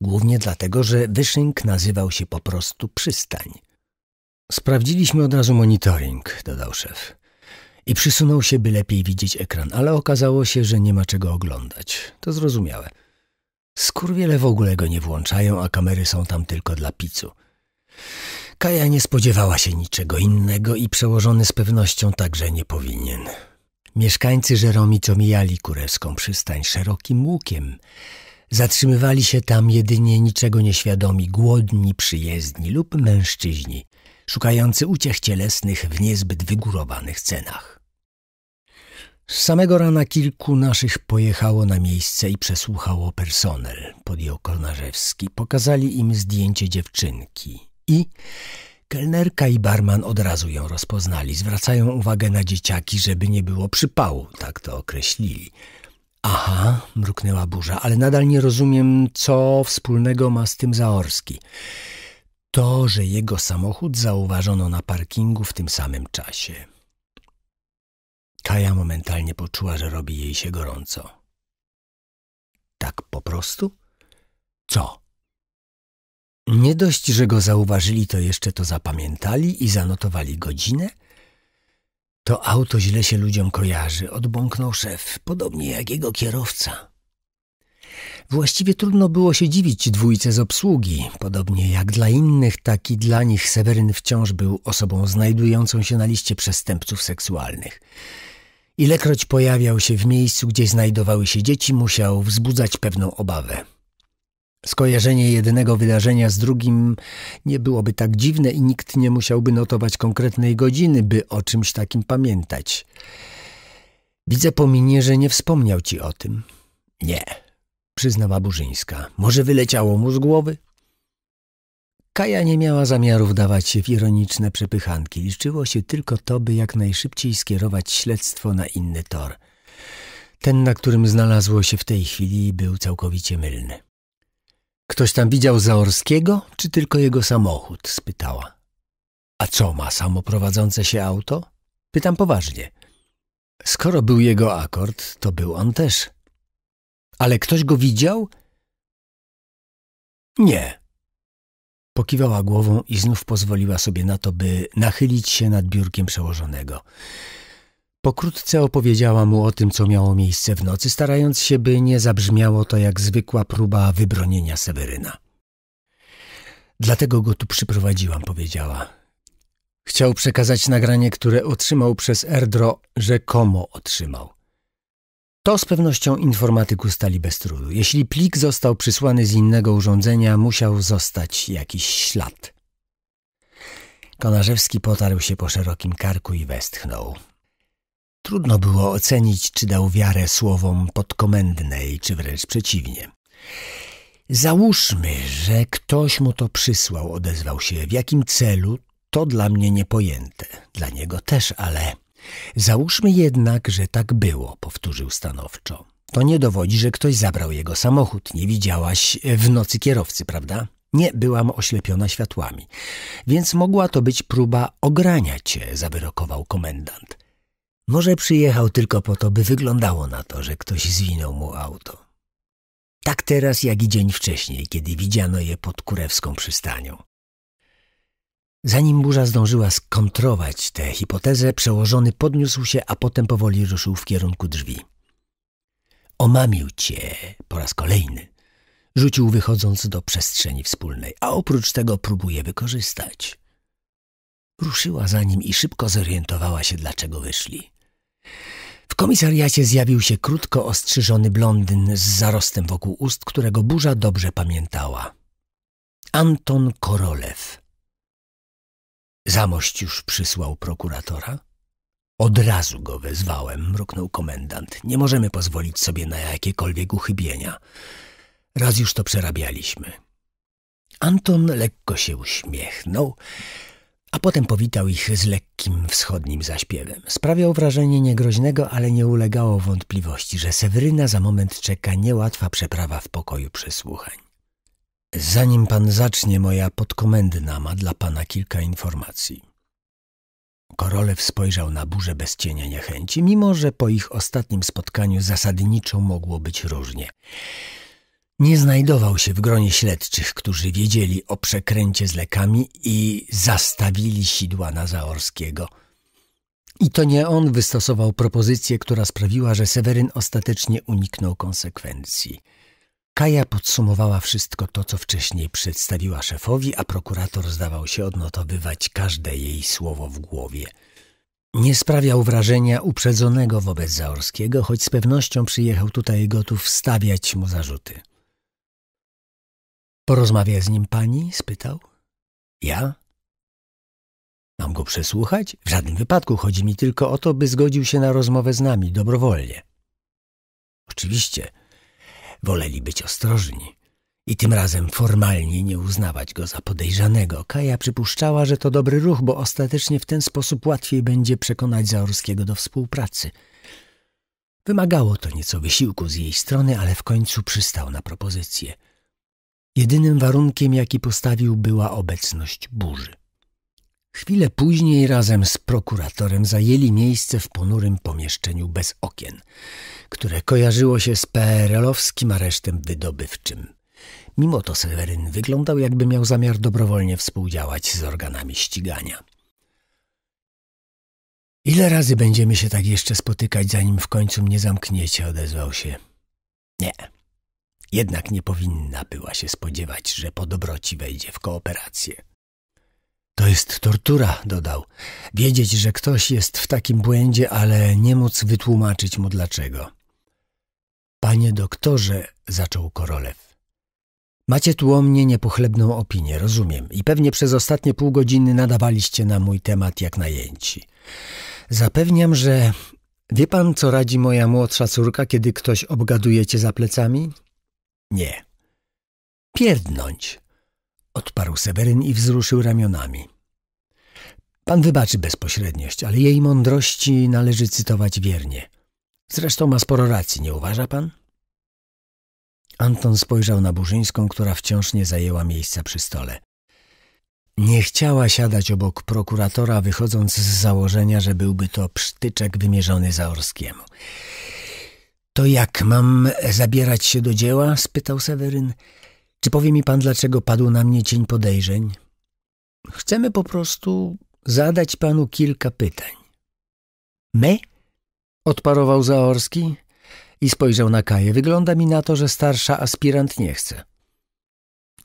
głównie dlatego, że Wyszynk nazywał się po prostu Przystań. Sprawdziliśmy od razu monitoring, dodał szef. I przysunął się, by lepiej widzieć ekran, ale okazało się, że nie ma czego oglądać. To zrozumiałe. Skurwiele w ogóle go nie włączają, a kamery są tam tylko dla picu. Kaja nie spodziewała się niczego innego i przełożony z pewnością także nie powinien. Mieszkańcy Żeromic omijali kurewską przystań szerokim łukiem. Zatrzymywali się tam jedynie niczego nieświadomi, głodni przyjezdni lub mężczyźni, szukający uciech cielesnych w niezbyt wygórowanych cenach. Z samego rana kilku naszych pojechało na miejsce i przesłuchało personel, podjął Kolnarzewski. Pokazali im zdjęcie dziewczynki – i kelnerka i barman od razu ją rozpoznali. Zwracają uwagę na dzieciaki, żeby nie było przypału, tak to określili. Aha, mruknęła burza, ale nadal nie rozumiem, co wspólnego ma z tym Zaorski. To, że jego samochód zauważono na parkingu w tym samym czasie. Kaja momentalnie poczuła, że robi jej się gorąco. Tak po prostu? Co? Nie dość, że go zauważyli, to jeszcze to zapamiętali i zanotowali godzinę? To auto źle się ludziom kojarzy, odbąknął szef, podobnie jak jego kierowca. Właściwie trudno było się dziwić dwójce z obsługi. Podobnie jak dla innych, tak i dla nich Seweryn wciąż był osobą znajdującą się na liście przestępców seksualnych. Ilekroć pojawiał się w miejscu, gdzie znajdowały się dzieci, musiał wzbudzać pewną obawę. Skojarzenie jednego wydarzenia z drugim nie byłoby tak dziwne i nikt nie musiałby notować konkretnej godziny, by o czymś takim pamiętać. Widzę po minie, że nie wspomniał ci o tym. Nie, przyznała Burzyńska. Może wyleciało mu z głowy? Kaja nie miała zamiaru wdawać się w ironiczne przepychanki. Liczyło się tylko to, by jak najszybciej skierować śledztwo na inny tor. Ten, na którym znalazło się w tej chwili, był całkowicie mylny. Ktoś tam widział Zaorskiego, czy tylko jego samochód? spytała. A co ma samoprowadzące się auto? Pytam poważnie. Skoro był jego akord, to był on też. Ale ktoś go widział? Nie. Pokiwała głową i znów pozwoliła sobie na to, by nachylić się nad biurkiem przełożonego. Pokrótce opowiedziała mu o tym, co miało miejsce w nocy, starając się, by nie zabrzmiało to jak zwykła próba wybronienia Seweryna. Dlatego go tu przyprowadziłam, powiedziała. Chciał przekazać nagranie, które otrzymał przez Erdro, rzekomo otrzymał. To z pewnością informatyk ustali bez trudu. Jeśli plik został przysłany z innego urządzenia, musiał zostać jakiś ślad. Konarzewski potarł się po szerokim karku i westchnął. Trudno było ocenić, czy dał wiarę słowom podkomendnej, czy wręcz przeciwnie. Załóżmy, że ktoś mu to przysłał, odezwał się. W jakim celu? To dla mnie niepojęte. Dla niego też, ale... Załóżmy jednak, że tak było, powtórzył stanowczo. To nie dowodzi, że ktoś zabrał jego samochód. Nie widziałaś w nocy kierowcy, prawda? Nie, byłam oślepiona światłami. Więc mogła to być próba ogrania cię, zawyrokował komendant. Może przyjechał tylko po to, by wyglądało na to, że ktoś zwinął mu auto. Tak teraz, jak i dzień wcześniej, kiedy widziano je pod kurewską przystanią. Zanim burza zdążyła skontrować tę hipotezę, przełożony podniósł się, a potem powoli ruszył w kierunku drzwi. Omamił cię po raz kolejny, rzucił wychodząc do przestrzeni wspólnej, a oprócz tego próbuje wykorzystać. Ruszyła za nim i szybko zorientowała się, dlaczego wyszli. W komisariacie zjawił się krótko ostrzyżony blondyn z zarostem wokół ust, którego burza dobrze pamiętała. Anton Korolew. Zamość już przysłał prokuratora? Od razu go wezwałem, mruknął komendant. Nie możemy pozwolić sobie na jakiekolwiek uchybienia. Raz już to przerabialiśmy. Anton lekko się uśmiechnął, a potem powitał ich z lekkim wschodnim zaśpiewem. Sprawiał wrażenie niegroźnego, ale nie ulegało wątpliwości, że Sewryna za moment czeka niełatwa przeprawa w pokoju przesłuchań. Zanim pan zacznie, moja podkomendna ma dla pana kilka informacji. Korolew spojrzał na burzę bez cienia niechęci, mimo że po ich ostatnim spotkaniu zasadniczo mogło być różnie. Nie znajdował się w gronie śledczych, którzy wiedzieli o przekręcie z lekami i zastawili sidła na Zaorskiego. I to nie on wystosował propozycję, która sprawiła, że Seweryn ostatecznie uniknął konsekwencji. Kaja podsumowała wszystko to, co wcześniej przedstawiła szefowi, a prokurator zdawał się odnotowywać każde jej słowo w głowie. Nie sprawiał wrażenia uprzedzonego wobec Zaorskiego, choć z pewnością przyjechał tutaj gotów stawiać mu zarzuty. Porozmawia z nim pani? spytał. Ja? Mam go przesłuchać? W żadnym wypadku chodzi mi tylko o to, by zgodził się na rozmowę z nami dobrowolnie. Oczywiście, woleli być ostrożni i tym razem formalnie nie uznawać go za podejrzanego. Kaja przypuszczała, że to dobry ruch, bo ostatecznie w ten sposób łatwiej będzie przekonać Zaorskiego do współpracy. Wymagało to nieco wysiłku z jej strony, ale w końcu przystał na propozycję – Jedynym warunkiem, jaki postawił, była obecność burzy. Chwilę później razem z prokuratorem zajęli miejsce w ponurym pomieszczeniu bez okien, które kojarzyło się z PRL-owskim aresztem wydobywczym. Mimo to Seweryn wyglądał, jakby miał zamiar dobrowolnie współdziałać z organami ścigania. Ile razy będziemy się tak jeszcze spotykać, zanim w końcu mnie zamkniecie? odezwał się. Nie, jednak nie powinna była się spodziewać, że po dobroci wejdzie w kooperację. To jest tortura, dodał. Wiedzieć, że ktoś jest w takim błędzie, ale nie móc wytłumaczyć mu dlaczego. Panie doktorze, zaczął Korolew. Macie tu o mnie niepochlebną opinię, rozumiem. I pewnie przez ostatnie pół godziny nadawaliście na mój temat jak najęci. Zapewniam, że... Wie pan, co radzi moja młodsza córka, kiedy ktoś obgaduje cię za plecami? Nie. Pierdnąć, odparł Seweryn i wzruszył ramionami. Pan wybaczy bezpośredniość, ale jej mądrości należy cytować wiernie. Zresztą ma sporo racji, nie uważa pan? Anton spojrzał na Burzyńską, która wciąż nie zajęła miejsca przy stole. Nie chciała siadać obok prokuratora, wychodząc z założenia, że byłby to psztyczek wymierzony zaorskiemu. To jak mam zabierać się do dzieła? spytał Seweryn. Czy powie mi pan, dlaczego padł na mnie cień podejrzeń? Chcemy po prostu zadać panu kilka pytań. My? odparował Zaorski i spojrzał na Kaję. Wygląda mi na to, że starsza aspirant nie chce.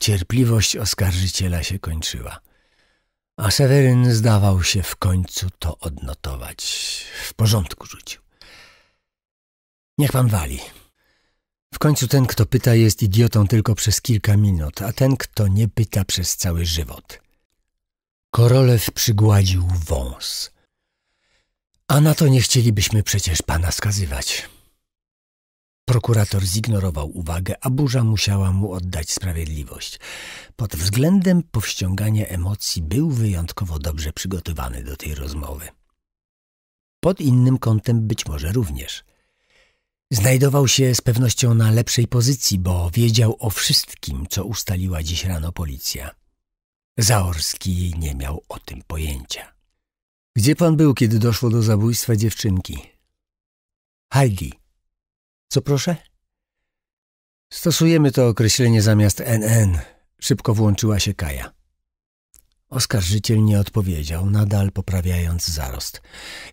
Cierpliwość oskarżyciela się kończyła. A Seweryn zdawał się w końcu to odnotować. W porządku rzucił. Niech pan wali. W końcu ten, kto pyta, jest idiotą tylko przez kilka minut, a ten, kto nie pyta przez cały żywot. Korolew przygładził wąs. A na to nie chcielibyśmy przecież pana skazywać. Prokurator zignorował uwagę, a burza musiała mu oddać sprawiedliwość. Pod względem powściągania emocji był wyjątkowo dobrze przygotowany do tej rozmowy. Pod innym kątem być może również – Znajdował się z pewnością na lepszej pozycji, bo wiedział o wszystkim, co ustaliła dziś rano policja. Zaorski nie miał o tym pojęcia. Gdzie pan był, kiedy doszło do zabójstwa dziewczynki? Heidi. Co proszę? Stosujemy to określenie zamiast NN. Szybko włączyła się Kaja. Oskarżyciel nie odpowiedział, nadal poprawiając zarost,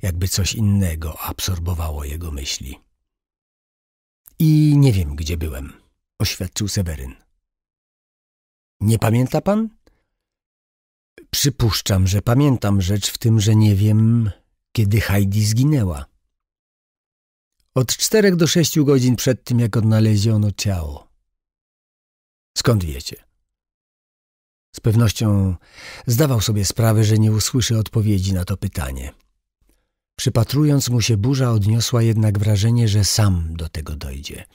jakby coś innego absorbowało jego myśli. I nie wiem, gdzie byłem, oświadczył Seweryn. Nie pamięta pan? Przypuszczam, że pamiętam rzecz w tym, że nie wiem, kiedy Heidi zginęła. Od czterech do sześciu godzin przed tym, jak odnaleziono ciało. Skąd wiecie? Z pewnością zdawał sobie sprawę, że nie usłyszy odpowiedzi na to pytanie. Przypatrując mu się burza odniosła jednak wrażenie, że sam do tego dojdzie.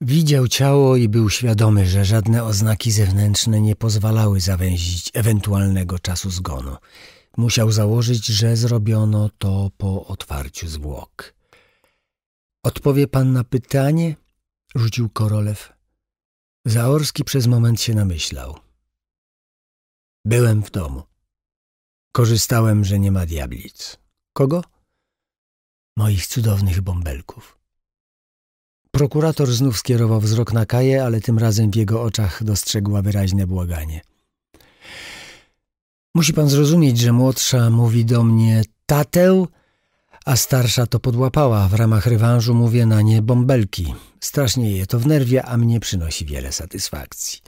Widział ciało i był świadomy, że żadne oznaki zewnętrzne nie pozwalały zawęzić ewentualnego czasu zgonu. Musiał założyć, że zrobiono to po otwarciu zwłok. Odpowie pan na pytanie? rzucił Korolew. Zaorski przez moment się namyślał. Byłem w domu. Korzystałem, że nie ma diablic. Kogo? Moich cudownych bąbelków. Prokurator znów skierował wzrok na Kaję, ale tym razem w jego oczach dostrzegła wyraźne błaganie. Musi pan zrozumieć, że młodsza mówi do mnie tatę, a starsza to podłapała. W ramach rewanżu mówię na nie bąbelki. Strasznie je to w nerwie, a mnie przynosi wiele satysfakcji.